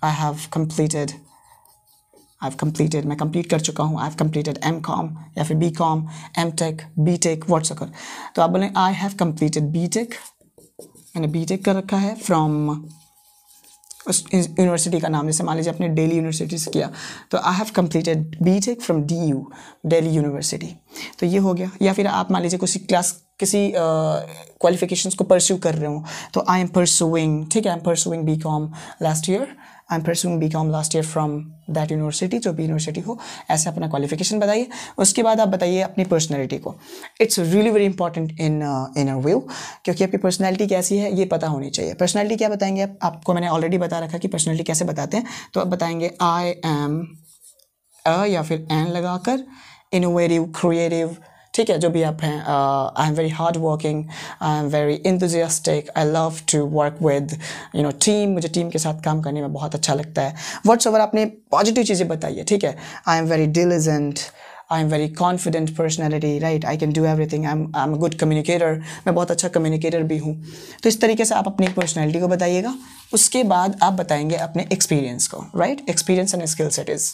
I have completed I have completed मैं कंप्लीट कर चुका हूँ I have completed M com या फिर B com M tech B tech व्हाट्सअकर तो आप बोलें I have completed B tech मैंने बीटेक कर रखा है फ्रॉम उस यूनिवर्सिटी का नाम जैसे मान लीजिए अपने डेली यूनिवर्सिटी से किया तो I have completed B tech from D U Delhi university तो ये हो गया या फिर आप मान लीजिए किसी क्लास किसी क्वालिफिकेशंस uh, को परस्यू कर रहे हो तो आई एम परसुइंग ठीक है I am pursuing B com last year I am pursuing B com last year from that university जो भी यूनिवर्सिटी हो ऐसे अपना क्वालिफिकेशन बताइए उसके बाद आप बताइए अपनी पर्सनैलिटी को it's really very important in इन व्यू क्योंकि आपकी पर्सनैलिटी कैसी है ये पता होनी चाहिए पर्सनैलिटी क्या बताएंगे आप आपको मैंने ऑलरेडी बता रखा कि पर्सनैलिटी कैसे बताते हैं तो आप बताएंगे आई एम अ या फिर एन लगाकर इनोवेटिव क्रिएटिव ठीक है जो भी आप हैं I am very hard working I am very enthusiastic I love to work with you know team मुझे टीम के साथ काम करने में बहुत अच्छा लगता है वर्ड्स ओवर आपने पॉजिटिव चीज़ें बताई है ठीक है I am very diligent I am very confident personality right I can do everything I am I am good communicator मैं बहुत अच्छा कम्युनिकेटर भी हूँ तो इस तरीके से आप अपनी पर्सनैलिटी को बताइएगा उसके बाद आप बताएंगे अपने एक्सपीरियंस को right experience and skill set is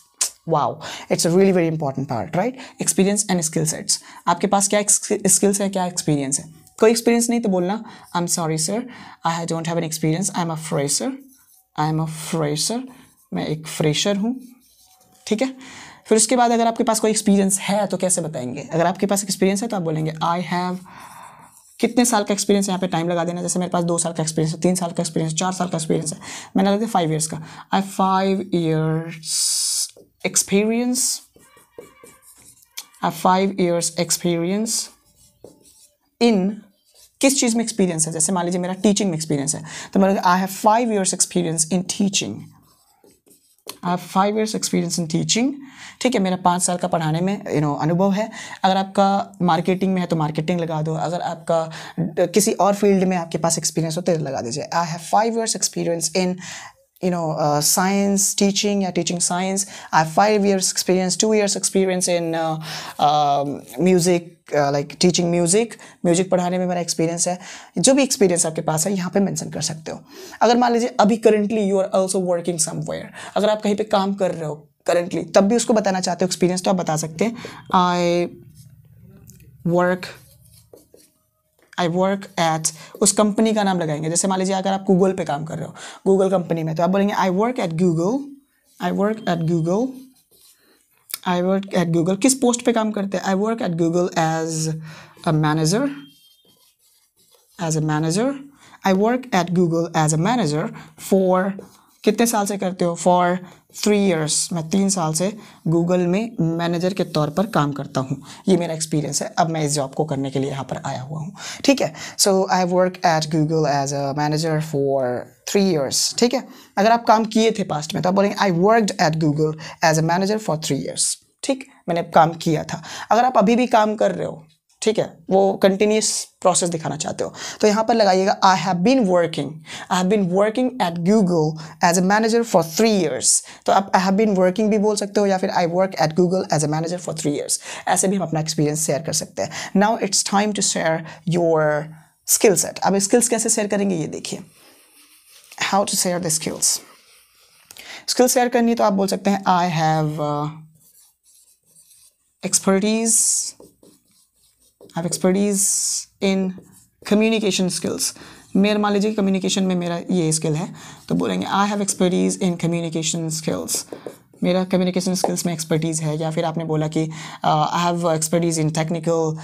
wow it's a really very important part right experience and skill sets आपके पास क्या स्किल्स है क्या एक्सपीरियंस है कोई एक्सपीरियंस नहीं तो बोलना I am sorry sir I don't have an experience I am a fresher I am a fresher मैं एक फ्रेशर हूँ ठीक है फिर उसके बाद अगर आपके पास कोई एक्सपीरियंस है तो कैसे बताएंगे अगर आपके पास एक्सपीरियंस है तो आप बोलेंगे आई हैव कितने साल का एक्सपीरियंस यहाँ पे टाइम लगा देना जैसे मेरे पास दो साल का एक्सपीरियंस है तीन साल का एक्सपीरियंस चार साल का एक्सपीरियंस है मैंने लगा दिया फाइव ईयर्स का I five years experience, a five years experience in किस चीज़ में एक्सपीरियंस है जैसे मान लीजिए मेरा टीचिंग में एक्सपीरियंस है तो मतलब I have five years experience in teaching I have five years experience in teaching ठीक है मेरा पाँच साल का पढ़ाने में यू नो अनुभव है अगर आपका मार्केटिंग में है तो मार्केटिंग लगा दो अगर आपका किसी और फील्ड में आपके पास एक्सपीरियंस हो तो लगा दीजिए I have five years experience in you know uh, science teaching yeah teaching science i have five years experience two years experience in uh, um, uh, music like teaching music music पढ़ाने में मेरा experience है जो भी experience आपके पास है यहाँ पे मेंशन कर सकते हो अगर मान लीजिए अभी currently you are also working somewhere अगर आप कहीं पे काम कर रहे हो करेंटली तब भी उसको बताना चाहते हो एक्सपीरियंस तो आप बता सकते हैं I work I work at उस कंपनी का नाम लगाएंगे जैसे मान लीजिए अगर आप गूगल पे काम कर रहे हो गूगल कंपनी में तो आप बोलेंगे I work at Google I work at Google I work at Google किस पोस्ट पे काम करते हैं I work at Google as a manager as a manager I work at Google as a manager for कितने साल से करते हो फॉर थ्री ईयर्स मैं तीन साल से गूगल में मैनेजर के तौर पर काम करता हूँ ये मेरा एक्सपीरियंस है अब मैं इस जॉब को करने के लिए यहाँ पर आया हुआ हूँ ठीक है so I work at Google as a manager for three years ठीक है अगर आप काम किए थे पास्ट में तो आप बोलेंगे I worked at Google as a manager for three years ठीक मैंने काम किया था अगर आप अभी भी काम कर रहे हो ठीक है वो कंटिन्यूस प्रोसेस दिखाना चाहते हो तो यहाँ पर लगाइएगा I have been working I have been working at Google as a manager for three years तो आप आई हैव बीन वर्किंग भी बोल सकते हो या फिर I work at Google as a manager for three years ऐसे भी हम अपना एक्सपीरियंस शेयर कर सकते हैं now it's time to share your skill set अब स्किल्स कैसे शेयर करेंगे ये देखिए how to share the skills skills share करनी है तो आप बोल सकते हैं I have expertise I have expertise in communication skills मेरा मान लीजिए कम्युनिकेशन में मेरा ये स्किल है तो बोलेंगे I have expertise in communication skills मेरा कम्युनिकेशन स्किल्स में एक्सपर्टीज़ है या फिर आपने बोला कि I have expertise in technical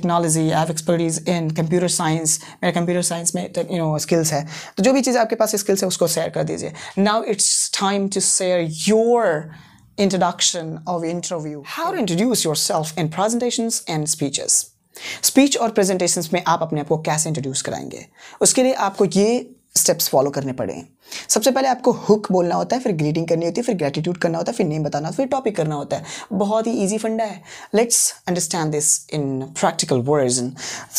technology I have expertise in computer science मेरा कंप्यूटर साइंस में यू नो स्किल्स है तो जो भी चीज़ आपके पास स्किल्स है उसको शेयर कर दीजिए now it's time to share your introduction of interview how to introduce yourself in presentations and speeches speech और प्रेजेंटेशंस में आप अपने आप को कैसे इंट्रोड्यूस कराएंगे उसके लिए आपको ये स्टेप्स फॉलो करने पड़े सबसे पहले आपको हुक बोलना होता है फिर ग्रीटिंग करनी होती है फिर ग्रेटिट्यूड करना होता है फिर नेम बताना होता फिर टॉपिक करना होता है बहुत ही ईजी फंडा है let's understand this in practical words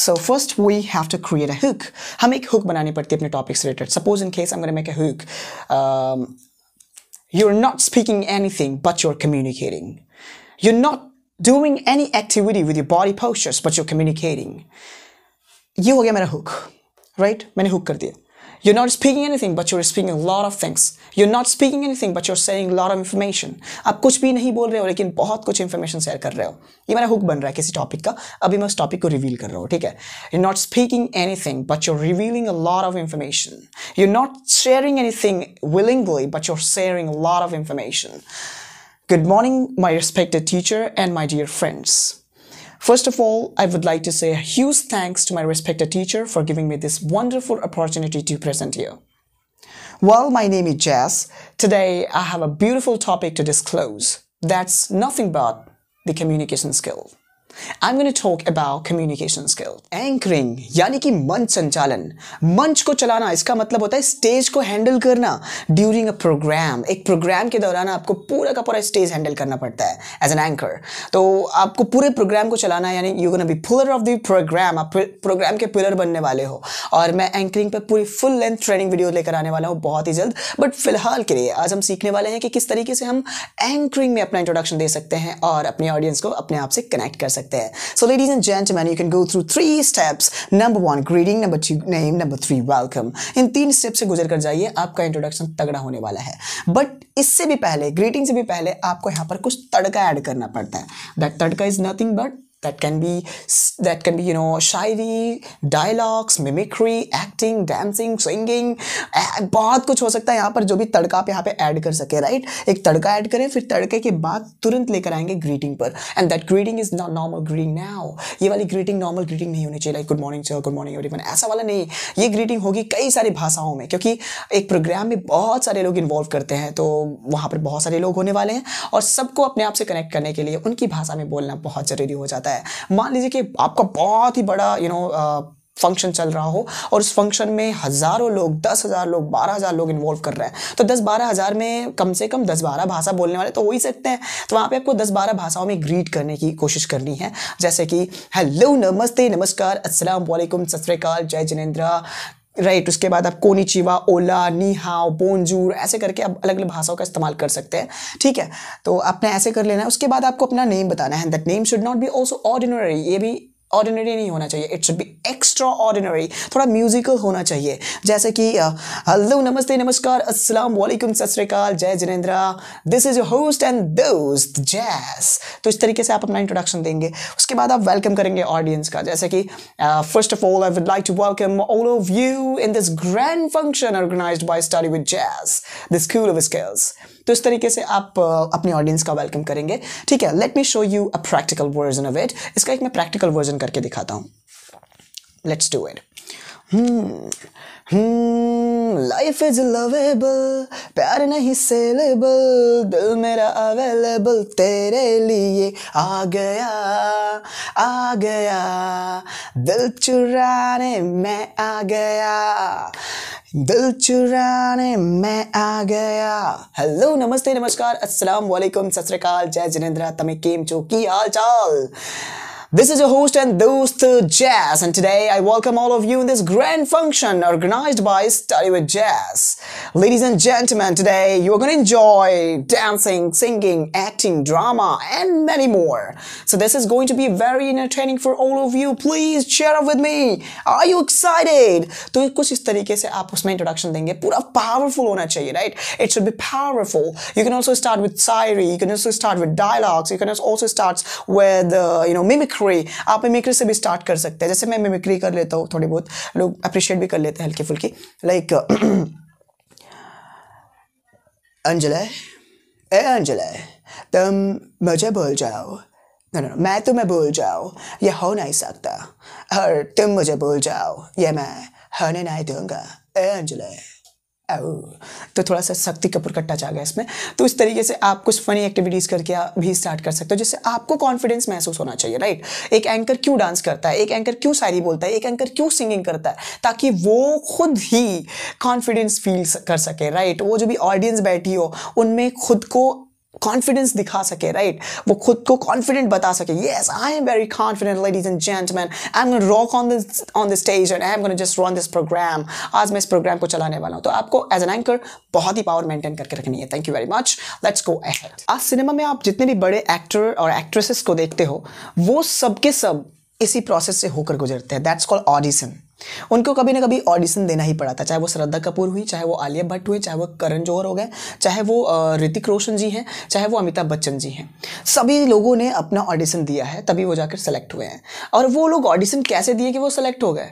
so first we have to create a hook हमें एक हुक बनानी पड़ती है अपने टॉपिक से related suppose in case I am gonna make a hook You're not speaking anything, but you're communicating. You're not doing any activity with your body postures, but you're communicating. ये हो गया मेरा hook right मैंने hook कर दिया you're not speaking anything, but you're speaking a lot of things. You're not speaking anything, but you're saying lot of information. आप कुछ भी नहीं बोल रहे हो लेकिन बहुत कुछ इन्फॉर्मेशन शेयर कर रहे हो ये मेरा हुक बन रहा है किसी टॉपिक का अभी मैं उस टॉपिक को रिवील कर रहा हूँ ठीक है you not speaking anything but you're revealing a lot of information you not sharing anything willingly but you're sharing a lot of information good morning my respected teacher and my dear friends First of all, I would like to say a huge thanks to my respected teacher for giving me this wonderful opportunity to present you. Well, my name is Jess. Today, I have a beautiful topic to disclose. That's nothing but the communication skill. I am talk about communication skill anchoring यानी कि मंच संचालन मंच को चलाना इसका मतलब होता है स्टेज को हैंडल करना ड्यूरिंग अ प्रोग्राम एक प्रोग्राम के दौरान आपको पूरा का पूरा स्टेज हैंडल करना पड़ता है एज एन एंकर तो आपको पूरे प्रोग्राम को चलाना यानी you gonna be pillar of the programme आप प्रोग्राम के पिलर बनने वाले हो और मैं एंकरिंग पर पूरी फुल लेंथ ट्रेनिंग वीडियो लेकर आने वाला हूँ बहुत ही जल्द बट फिलहाल के लिए आज हम सीखने वाले हैं कि किस तरीके से हम एंकरिंग में अपना इंट्रोडक्शन दे सकते हैं और अपने ऑडियंस को अपने आप से कनेक्ट कर सकते हैं it there. So ladies and gentlemen, you can go through three steps. Number one, greeting. Number two, name. Number three welcome इन तीन स्टेप से गुजर कर जाइए आपका इंट्रोडक्शन तगड़ा होने वाला है बट इससे भी पहले ग्रीटिंग से भी पहले आपको यहाँ पर कुछ तड़का ऐड करना पड़ता है that tadka is nothing but that can be that can be you know shayari dialogues mimicry acting dancing singing बहुत कुछ हो सकता है यहाँ पर जो भी तड़का आप यहाँ पे ऐड कर सके राइट एक तड़का ऐड करें फिर तड़के के बाद तुरंत लेकर आएंगे ग्रीटिंग पर and that greeting is not normal greeting now ये वाली ग्रीटिंग नॉर्मल ग्रीटिंग नहीं होनी चाहिए like good morning sir good morning everyone ऐसा वाला नहीं ये ग्रीटिंग होगी कई सारी भाषाओं में क्योंकि एक प्रोग्राम में बहुत सारे लोग इन्वॉल्व करते हैं तो वहाँ पर बहुत सारे लोग होने वाले हैं और सबको अपने आप से कनेक्ट करने के लिए उनकी भाषा में बोलना बहुत ज़रूरी हो जाता है है मान लीजिए कि आपका बहुत ही बड़ा यू नो फंक्शन चल रहा हो और उस फंक्शन में हज़ारों लोग दस हज़ार लोग बारह हज़ार लोग इन्वॉल्व कर रहे हैं तो दस बारह हज़ार में कम से कम दस बारह भाषा बोलने वाले तो हो ही सकते हैं तो वहां पे आपको दस बारह भाषाओं में ग्रीट करने की कोशिश करनी है जैसे कि हेलो नमस्ते नमस्कार असलम सत जय जिनेन्द्रा राइट उसके बाद आप कोनीचिवा ओला नीहाव बोनजूर ऐसे करके आप अलग अलग भाषाओं का इस्तेमाल कर सकते हैं ठीक है तो आपने ऐसे कर लेना है उसके बाद आपको अपना नेम बताना है that name should not be also ordinary ये भी ऑर्डिनरी नहीं होना चाहिए it should be extraordinary थोड़ा म्यूजिकल होना चाहिए जैसे कि हेलो नमस्ते नमस्कार अस्सलाम वालेकुम सत जय जिनेन्द्रा this is your host and दोस्त जैस तो इस तरीके से आप अपना इंट्रोडक्शन देंगे उसके बाद आप वेलकम करेंगे ऑडियंस का जैसे कि first of all I would like to welcome all of you in this grand function organise by study with Jass the school of skills तो इस तरीके से आप अपने ऑडियंस का वेलकम करेंगे ठीक है let me show you a practical version of it इसका एक मैं प्रैक्टिकल वर्जन करके दिखाता हूँ let's do it life is lovable प्यार नहीं सेलेबल दिल मेरा अवेलेबल तेरे लिए आ गया आ गया दिल चुराने मैं आ गया दिल चुराने मैं आ गया हेलो नमस्ते नमस्कार अस्सलाम वालेकुम सत श्रीकाल जय जिनेन्द्रा तमें केम चो की हाल चाल This is your host and Dost Jazz and today I welcome all of you in this grand function organized by Study with Jazz. Ladies and gentlemen, today you are going to enjoy dancing, singing, acting, drama and many more. So this is going to be very entertaining for all of you. Please share up with me. Are you excited? तो कुछ इस तरीके से आप उसमें introduction देंगे पूरा powerful होना चाहिए right it should be powerful you can also start with सायरी you can also start with dialogues you can also start with you know mimicry mimicry आप मिमिक्री से भी स्टार्ट कर सकते हैं जैसे मैं मिमिक्री कर लेता हूँ थोड़ी बहुत लोग अप्रिशिएट भी कर लेते हैं हल्की फुल्की लाइक अंजलय ए अंजलय तुम मुझे भूल जाओ ना ना मैं तुम्हें भूल जाओ ये हो नहीं सकता और तुम मुझे भूल जाओ ये मैं होने नहीं दूंगा ए अंजलय तो थोड़ा सा शक्ति कपूर का टच आ गया इसमें तो इस तरीके से आप कुछ फनी एक्टिविटीज़ करके भी स्टार्ट कर सकते हो जिससे आपको कॉन्फिडेंस महसूस होना चाहिए राइट एक एंकर क्यों डांस करता है एक एंकर क्यों सारी बोलता है एक एंकर क्यों सिंगिंग करता है ताकि वो खुद ही कॉन्फिडेंस फील कर सके राइट वो जो भी ऑडियंस बैठी हो उनमें खुद को कॉन्फिडेंस दिखा सके राइट right? वो खुद को कॉन्फिडेंट बता सके yes I am very confident ladies and gentleman I am rock on this on the stage and I am gone just run this programme आज मैं इस प्रोग्राम को चलाने वाला हूँ तो आपको एज एन एंकर बहुत ही पावर मेंटेन करके रखनी है thank you very much let's go ahead आज सिनेमा में आप जितने भी बड़े एक्टर और एक्ट्रेसेस को देखते हो वो सबके सब इसी प्रोसेस से होकर गुजरते हैं दैट्स कॉल्ड ऑडिशन उनको कभी ना कभी ऑडिशन देना ही पड़ा था चाहे वो श्रद्धा कपूर हुई चाहे वो आलिया भट्ट हुए चाहे वो करण जौहर हो गए चाहे वो ऋतिक रोशन जी हैं चाहे वो अमिताभ बच्चन जी हैं सभी लोगों ने अपना ऑडिशन दिया है तभी वो जाकर सेलेक्ट हुए हैं और वो लोग ऑडिशन कैसे दिए कि वो सेलेक्ट हो गए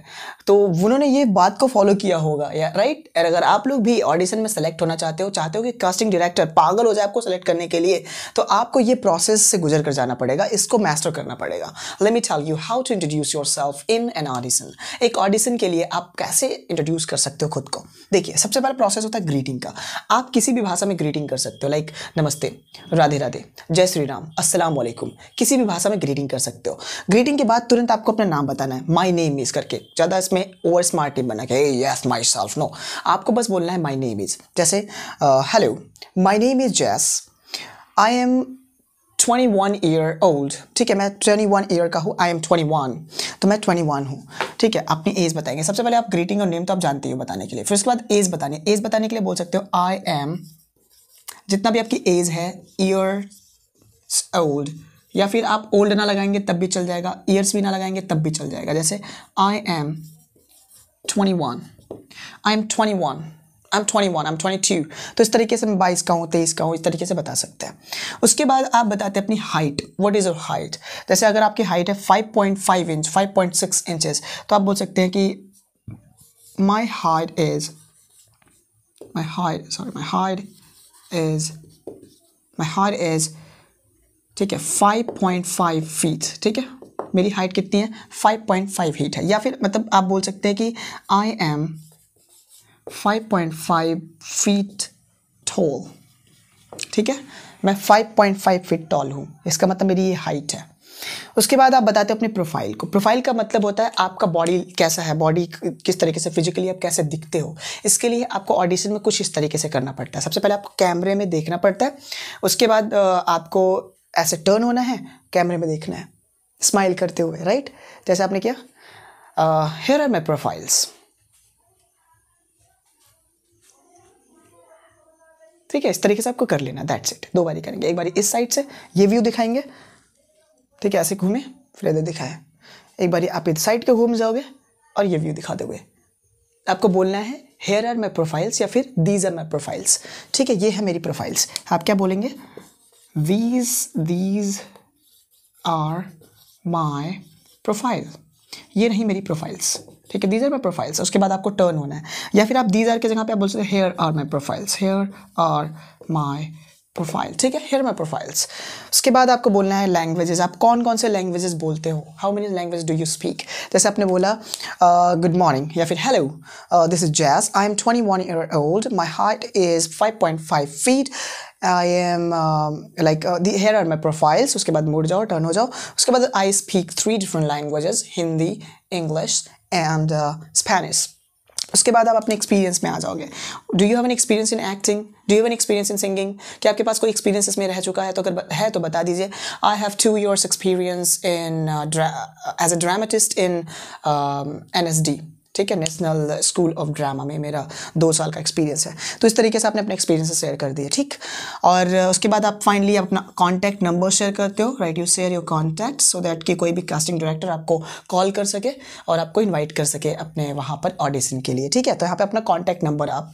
तो उन्होंने ये बात को फॉलो किया होगा या राइट अगर आप लोग भी ऑडिशन में सेलेक्ट होना चाहते हो चाहते हो कि कास्टिंग डायरेक्टर पागल हो जाए आपको सेलेक्ट करने के लिए तो आपको ये प्रोसेस से गुजर कर जाना पड़ेगा इसको मैस्टर करना पड़ेगा let me tell you how to introduce yourself in an audition एक ऑडिशन के लिए आप कैसे इंट्रोड्यूस कर सकते हो खुद को देखिए सबसे पहला प्रोसेस होता है ग्रीटिंग का आप किसी भी भाषा में ग्रीटिंग कर सकते हो लाइक नमस्ते राधे राधे जय श्री राम अस्सलाम वालेकुम किसी भी भाषा में ग्रीटिंग कर सकते हो ग्रीटिंग के बाद तुरंत आपको अपना नाम बताना है माई नेम इज़ करके ज़्यादा इसमें ओवर स्मार्ट टीम बना के यस माई सेल्फ नो आपको बस बोलना है माई नेम इज़ जैसे हेलो माई नेम इज़ जैस आई एम 21 ईयर ओल्ड ठीक है मैं 21 ईयर का हूँ आई एम 21 तो मैं 21 हूँ ठीक है अपनी एज बताएंगे सबसे पहले आप ग्रीटिंग और नेम तो आप जानते हो बताने के लिए फिर उसके बाद एज बताने है एज बताने के लिए बोल सकते हो आई एम जितना भी आपकी एज है ईयर ओल्ड या फिर आप ओल्ड ना लगाएंगे तब भी चल जाएगा ईयर्स भी ना लगाएंगे तब भी चल जाएगा जैसे I am 21 I am 21 I am twenty one I am twenty two तो इस तरीके से मैं बाईस का हूँ तेईस का हूँ इस तरीके से बता सकते हैं उसके बाद आप बताते हैं अपनी height what is your height जैसे अगर आपकी हाइट है five point five inch five point six inches तो आप बोल सकते हैं कि my height is my height sorry my height is my height is ठीक है फाइव पॉइंट फाइव फीट ठीक है मेरी हाइट कितनी है फाइव पॉइंट फाइव फीट है या फिर मतलब आप बोल सकते हैं कि आई एम 5.5 फीट टॉल ठीक है मैं 5.5 फीट टॉल हूँ इसका मतलब मेरी ये हाइट है उसके बाद आप बताते हो अपनी प्रोफाइल को प्रोफाइल का मतलब होता है आपका बॉडी कैसा है बॉडी किस तरीके से फिजिकली आप कैसे दिखते हो इसके लिए आपको ऑडिशन में कुछ इस तरीके से करना पड़ता है सबसे पहले आपको कैमरे में देखना पड़ता है उसके बाद आपको ऐसे टर्न होना है कैमरे में देखना है स्माइल करते हुए राइट जैसे आपने किया हेयर आर माई प्रोफाइल्स ठीक है इस तरीके से आपको कर लेना दैट्स इट दो बारी करेंगे एक बारी इस साइड से ये व्यू दिखाएंगे ठीक है ऐसे घूमे फिर इधर दिखाया एक बारी आप इस साइड के घूम जाओगे और ये व्यू दिखा दोगे आपको बोलना है हेयर आर माई प्रोफाइल्स या फिर दीज आर माई प्रोफाइल्स ठीक है ये है मेरी प्रोफाइल्स आप क्या बोलेंगे वीज दीज आर माई प्रोफाइल ये नहीं मेरी प्रोफाइल्स ठीक है दीज आर माई प्रोफाइल्स उसके बाद आपको टर्न होना है या फिर आप दीज आर की जगह पे आप बोल सकते हैं here are my profiles here are my profile ठीक है हेयर माई प्रोफाइल्स उसके बाद आपको बोलना है लैंग्वेजेस आप कौन कौन से लैंग्वेजेस बोलते हो how many language do you speak जैसे आपने बोला गुड uh, मॉर्निंग या फिर हेलो दिस इज जैस I am twenty one year old my heart is five point five feet I am like here are my profiles उसके बाद मुड़ जाओ टर्न हो जाओ उसके बाद I speak three different languages Hindi English and Spanish uh, उसके बाद आप अपने एक्सपीरियंस में आ जाओगे do you have an experience in acting do you have an experience in singing क्या आपके पास कोई एक्सपीरियंस इसमें रह चुका है तो अगर है तो बता दीजिए I have two years experience in as a dramatist in N S D ठीक है नेशनल स्कूल ऑफ ड्रामा में मेरा दो साल का एक्सपीरियंस है तो इस तरीके से आपने अपने एक्सपीरियंस शेयर कर दिए ठीक और उसके बाद आप फाइनली अपना कॉन्टैक्ट नंबर शेयर करते हो right you share your contact so that कि कोई भी कास्टिंग डायरेक्टर आपको कॉल कर सके और आपको इन्वाइट कर सके अपने वहाँ पर ऑडिशन के लिए ठीक है तो यहाँ पर अपना कॉन्टैक्ट नंबर आप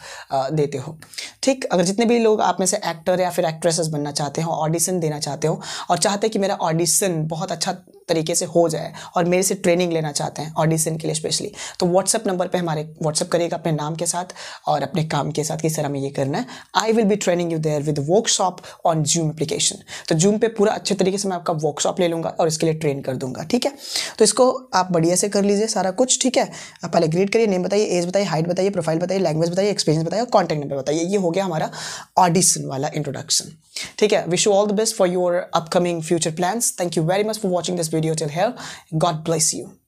देते हो ठीक अगर जितने भी लोग आप में से एक्टर या फिर एक्ट्रेसेस बनना चाहते हो ऑडिशन देना चाहते हो और चाहते कि मेरा ऑडिशन बहुत अच्छा तरीके से हो जाए और मेरे से ट्रेनिंग लेना चाहते हैं ऑडिशन के लिए स्पेशली तो व्हाट व्हाट्सअप नंबर पर हमारे व्हाट्सअप करिएगा अपने नाम के साथ और अपने काम के साथ कि सर हमें ये करना है I will be training you there with workshop on Zoom application तो जूम पे पूरा अच्छे तरीके से मैं आपका वर्कशॉप ले लूँगा और इसके लिए ट्रेन कर दूंगा ठीक है तो इसको आप बढ़िया से कर लीजिए सारा कुछ ठीक है आप पहले ग्रीड करिए नेम बताइए एज बताइए हाइट बताइए प्रोफाइल बताइए लैंग्वेज बताइए एक्सपीरियंस बताइए कॉन्टैक्ट नंबर बताइए ये हो गया हमारा ऑडिशन वाला इंट्रोडक्शन ठीक है wish you all the best for your upcoming future plans thank you very much for watching this video till here God bless you